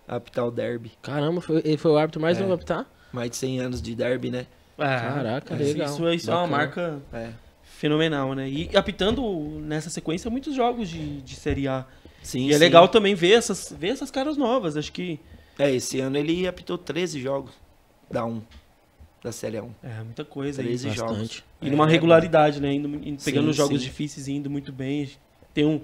a apitar o derby. Caramba, foi, ele foi o árbitro mais é. novo a apitar? Mais de 100 anos de derby, né? É, Caraca, legal. Isso, isso é uma marca. É. Fenomenal, né? E apitando nessa sequência muitos jogos de, de Série A. Sim, e é sim. legal também ver essas, ver essas caras novas, acho que. É, esse ano ele apitou 13 jogos da 1. Da Série A1. É, muita coisa 13 aí. jogos. E é, numa é regularidade, é né? Indo, indo pegando sim, jogos sim. difíceis e indo muito bem. Tem um,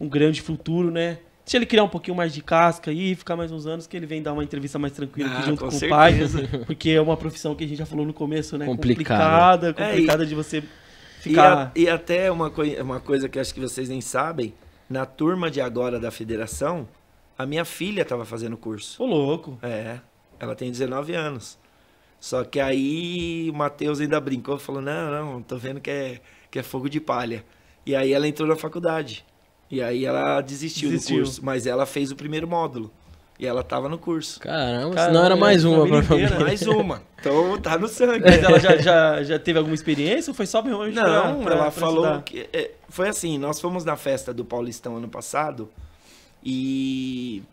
um grande futuro, né? Se ele criar um pouquinho mais de casca e ficar mais uns anos, que ele vem dar uma entrevista mais tranquila ah, junto com, com o pai. Porque é uma profissão que a gente já falou no começo, né? Complicada, complicada é, e... de você Ficar... E, a, e até uma, coi uma coisa que acho que vocês nem sabem, na turma de agora da federação, a minha filha estava fazendo curso. Ô, louco. É. Ela tem 19 anos. Só que aí o Matheus ainda brincou, falou: não, não, tô vendo que é, que é fogo de palha. E aí ela entrou na faculdade. E aí ela desistiu, desistiu. do curso. Mas ela fez o primeiro módulo. E ela tava no curso. Caramba, Caramba senão era mais uma, provavelmente. Mais uma. Então tá no sangue. Mas ela já, já, já teve alguma experiência ou foi só realmente Não, ela, pra, ela pra falou estudar. que. É, foi assim, nós fomos na festa do Paulistão ano passado e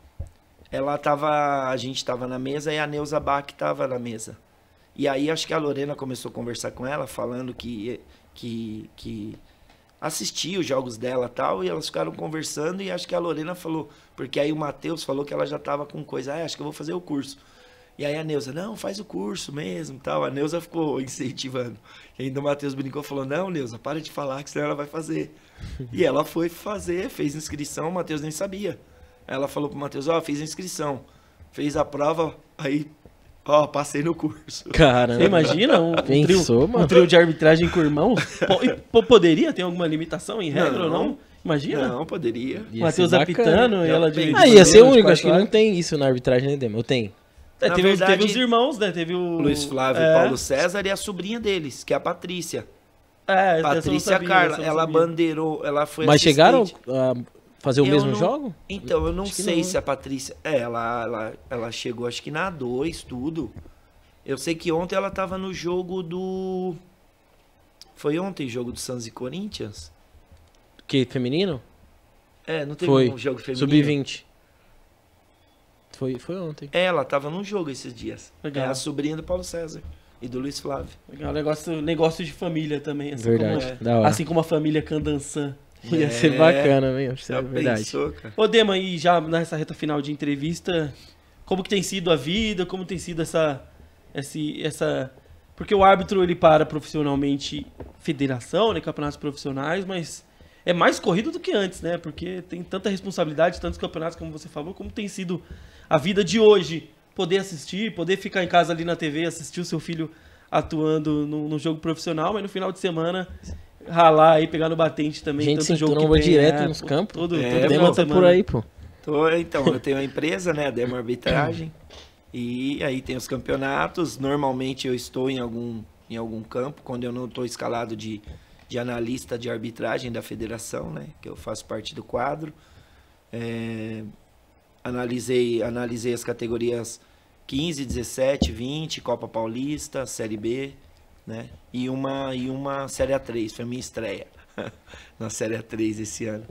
ela tava. A gente tava na mesa e a Neuza Bach tava na mesa. E aí acho que a Lorena começou a conversar com ela, falando que, que, que assistir os jogos dela tal, e elas ficaram conversando, e acho que a Lorena falou, porque aí o Matheus falou que ela já estava com coisa, ah, acho que eu vou fazer o curso. E aí a Neuza, não, faz o curso mesmo, tal. A Neuza ficou (laughs) incentivando. E ainda o Matheus brincou, falou, não, Neuza, para de falar, que senão ela vai fazer. e ela foi fazer, fez inscrição, o Matheus nem sabia. Ela falou pro Matheus, ó, oh, fiz inscrição. Fez a prova, aí Ó, oh, passei no curso. Cara, imagina um, um, Pensou, trio, um, trio, de arbitragem com irmão? poderia ter alguma limitação em regra não, ou não? Imagina. Não, poderia. Matheus apitando e ela de. Ah, ia ser o único. Acho que não tem isso na arbitragem, né, Demo? Eu tenho. É, teve, verdade, teve, os irmãos, né? Teve o. Luiz Flávio é. Paulo César e a sobrinha deles, que é a Patrícia. É, Patrícia sabia, Carla, ela bandeirou, ela foi. Mas assistente. chegaram a ah, Fazer o eu mesmo não... jogo? Então, eu não acho sei não. se a né? Patrícia. É, ela, ela, ela chegou acho que na 2, tudo. Eu sei que ontem ela tava no jogo do. Foi ontem jogo do Santos e Corinthians? Que feminino? É, não teve foi. um jogo feminino. Sub-20. Foi, foi ontem. É, ela tava num jogo esses dias. É Legal. É a sobrinha do Paulo César e do Luiz Flávio. Legal, negócio, negócio de família também. Assim Verdade. Como é, assim como a família Candançan. Ia é, ser bacana, velho. Já é verdade. pensou, cara. Ô, Dema, e já nessa reta final de entrevista, como que tem sido a vida? Como tem sido essa... essa... Porque o árbitro, ele para profissionalmente federação, né? Campeonatos profissionais, mas é mais corrido do que antes, né? Porque tem tanta responsabilidade, tantos campeonatos, como você falou, como tem sido a vida de hoje. Poder assistir, poder ficar em casa ali na TV, assistir o seu filho atuando no, no jogo profissional, mas no final de semana ralar aí, pegar no batente também. Gente, tanto jogo que né? direto nos campos. Todo, é, todo Dema tá por aí, pô. Tô, então, eu tenho a empresa, né, a Dema Arbitragem. e aí tem os campeonatos. Normalmente eu estou em algum, em algum campo, quando eu não estou escalado de, de analista de arbitragem da federação, né, que eu faço parte do quadro. É, analisei, analisei as categorias 15, 17, 20, Copa Paulista, Série B né? E uma, e uma Série A3, foi a minha estreia (laughs) na Série A3 esse ano.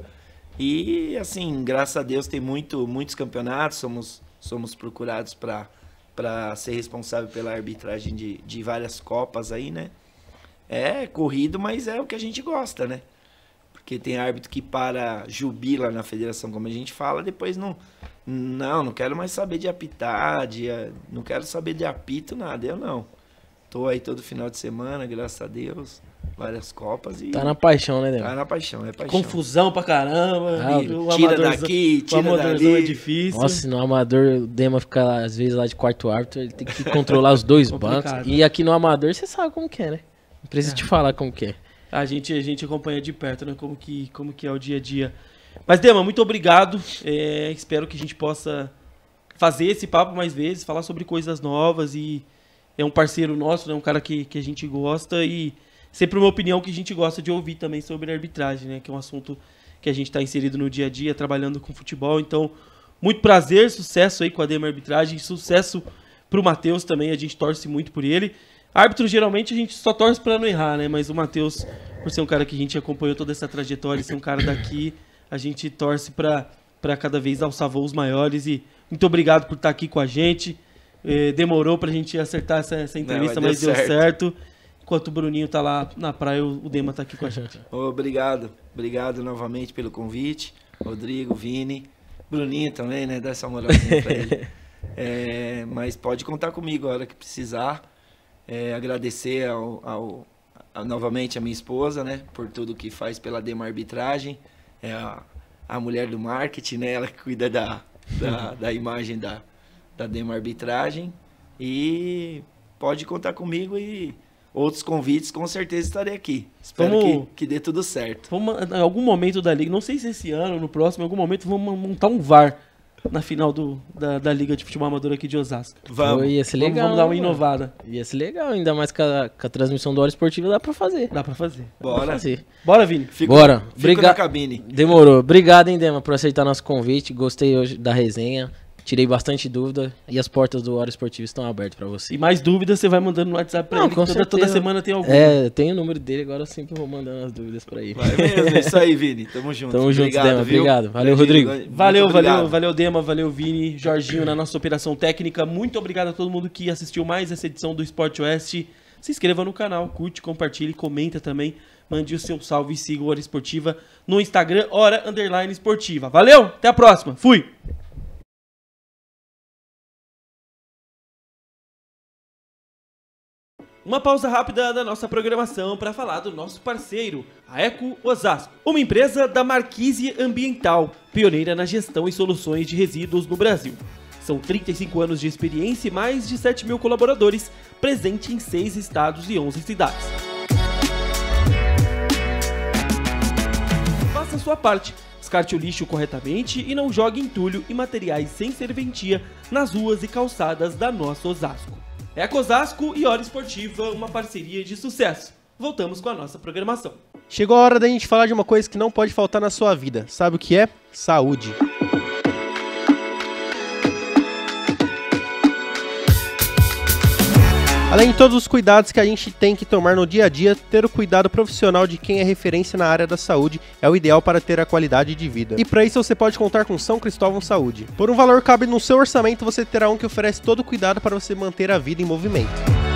E assim, graças a Deus tem muito, muitos campeonatos, somos, somos procurados para ser responsável pela arbitragem de, de várias copas aí, né? É corrido, mas é o que a gente gosta, né? Porque tem árbitro que para jubila na federação, como a gente fala, depois não. Não, não quero mais saber de apitar, de, eh, não quero saber de apito, nada, eu não. Tô aí todo final de semana, graças a Deus. Várias copas e. Tá na paixão, né, Daniel? Tá na paixão, é paixão. Confusão pra caramba. Ah, tira daqui, tira o é dali. é difícil. Nossa, se no amador o Dema fica, às vezes, lá de quarto árbitro, ele tem que controlar os dois (laughs) bancos. Né? E aqui no amador você sabe como que é, né? Não precisa é. te falar como que é. A gente, a gente acompanha de perto, né? Como que, como que é o dia a dia. Mas, Dema, muito obrigado. É, espero que a gente possa fazer esse papo mais vezes, falar sobre coisas novas e é um parceiro nosso, né? Um cara que, que a gente gosta e sempre uma opinião que a gente gosta de ouvir também sobre arbitragem, né? Que é um assunto que a gente está inserido no dia a dia, trabalhando com futebol. Então, muito prazer, sucesso aí com a Dema Arbitragem, sucesso pro Matheus também, a gente torce muito por ele. Árbitro, geralmente, a gente só torce para não errar, né? Mas o Matheus, por ser um cara que a gente acompanhou toda essa trajetória, ser um cara daqui, a gente torce para cada vez alçar voos maiores. E muito obrigado por estar tá aqui com a gente. Demorou demorou pra gente acertar essa, essa entrevista, Não, mas, mas, deu, certo. certo. Enquanto o Bruninho tá lá na praia, o Dema tá aqui com a gente. Obrigado. Obrigado novamente pelo convite. Rodrigo, Vini, Bruninho também, né? Dá essa moralzinha pra ele. (laughs) É, mas pode contar comigo a hora que precisar. É, agradecer ao, ao a, novamente a minha esposa, né? Por tudo que faz pela Dema Arbitragem. É a, a mulher do marketing, né? Ela que cuida da, da, (laughs) da imagem da, da Demo Arbitragem. E pode contar comigo e outros convites, com certeza estarei aqui. Espero vamos, que, que, dê tudo certo. Vamos, em algum momento da Liga, não sei se esse ano ou no próximo, em algum momento vamos montar um VAR na final do, da, da Liga de Futebol Amador aqui de Osasco. Vamos. Pô, ia ser legal, vamos, vamos dar uma inovada. Mano. Ia ser legal, ainda mais que a, a transmissão do Hora Esportiva dá pra fazer. Dá pra fazer. Bora. Pra fazer. Bora, Vini. Fico, Bora. Fico Briga... na cabine. Demorou. Obrigado, hein, Dema, por aceitar nosso convite. Gostei hoje da resenha tirei bastante dúvida e as portas do Hora Esportiva estão abertas para você. E mais dúvidas você vai mandando no WhatsApp para ele, toda, toda, semana tem alguma. É, tem o número dele, agora eu sempre vou mandando as dúvidas para ele. Vai mesmo, é isso aí, Vini. Tamo junto. Tamo junto, Dema. Viu? Obrigado. Valeu, Rodrigo. Valeu, valeu, valeu, Dema, valeu, Vini, Jorginho na nossa operação técnica. Muito obrigado a todo mundo que assistiu mais essa edição do Esporte Oeste. Se inscreva no canal, curte, compartilhe, comenta também. Mande o seu salve e siga o Hora Esportiva no Instagram, Hora Underline Esportiva. Valeu, até a próxima. Fui! uma pausa rápida da nossa programação para falar do nosso parceiro, a Eco Osasco, uma empresa da Marquise Ambiental, pioneira na gestão e soluções de resíduos no Brasil. São 35 anos de experiência e mais de 7 mil colaboradores, presente em 6 estados e 11 cidades. Faça sua parte, descarte o lixo corretamente e não jogue entulho e materiais sem serventia nas ruas e calçadas da nossa Osasco. Ecosasco e Hora Esportiva, uma parceria de sucesso. Voltamos com a nossa programação. Chegou a hora da gente falar de uma coisa que não pode faltar na sua vida. Sabe o que é? Saúde. Além de todos os cuidados que a gente tem que tomar no dia a dia, ter o cuidado profissional de quem é referência na área da saúde é o ideal para ter a qualidade de vida. E para isso você pode contar com São Cristóvão Saúde. Por um valor cabe no seu orçamento, você terá um que oferece todo o cuidado para você manter a vida em movimento.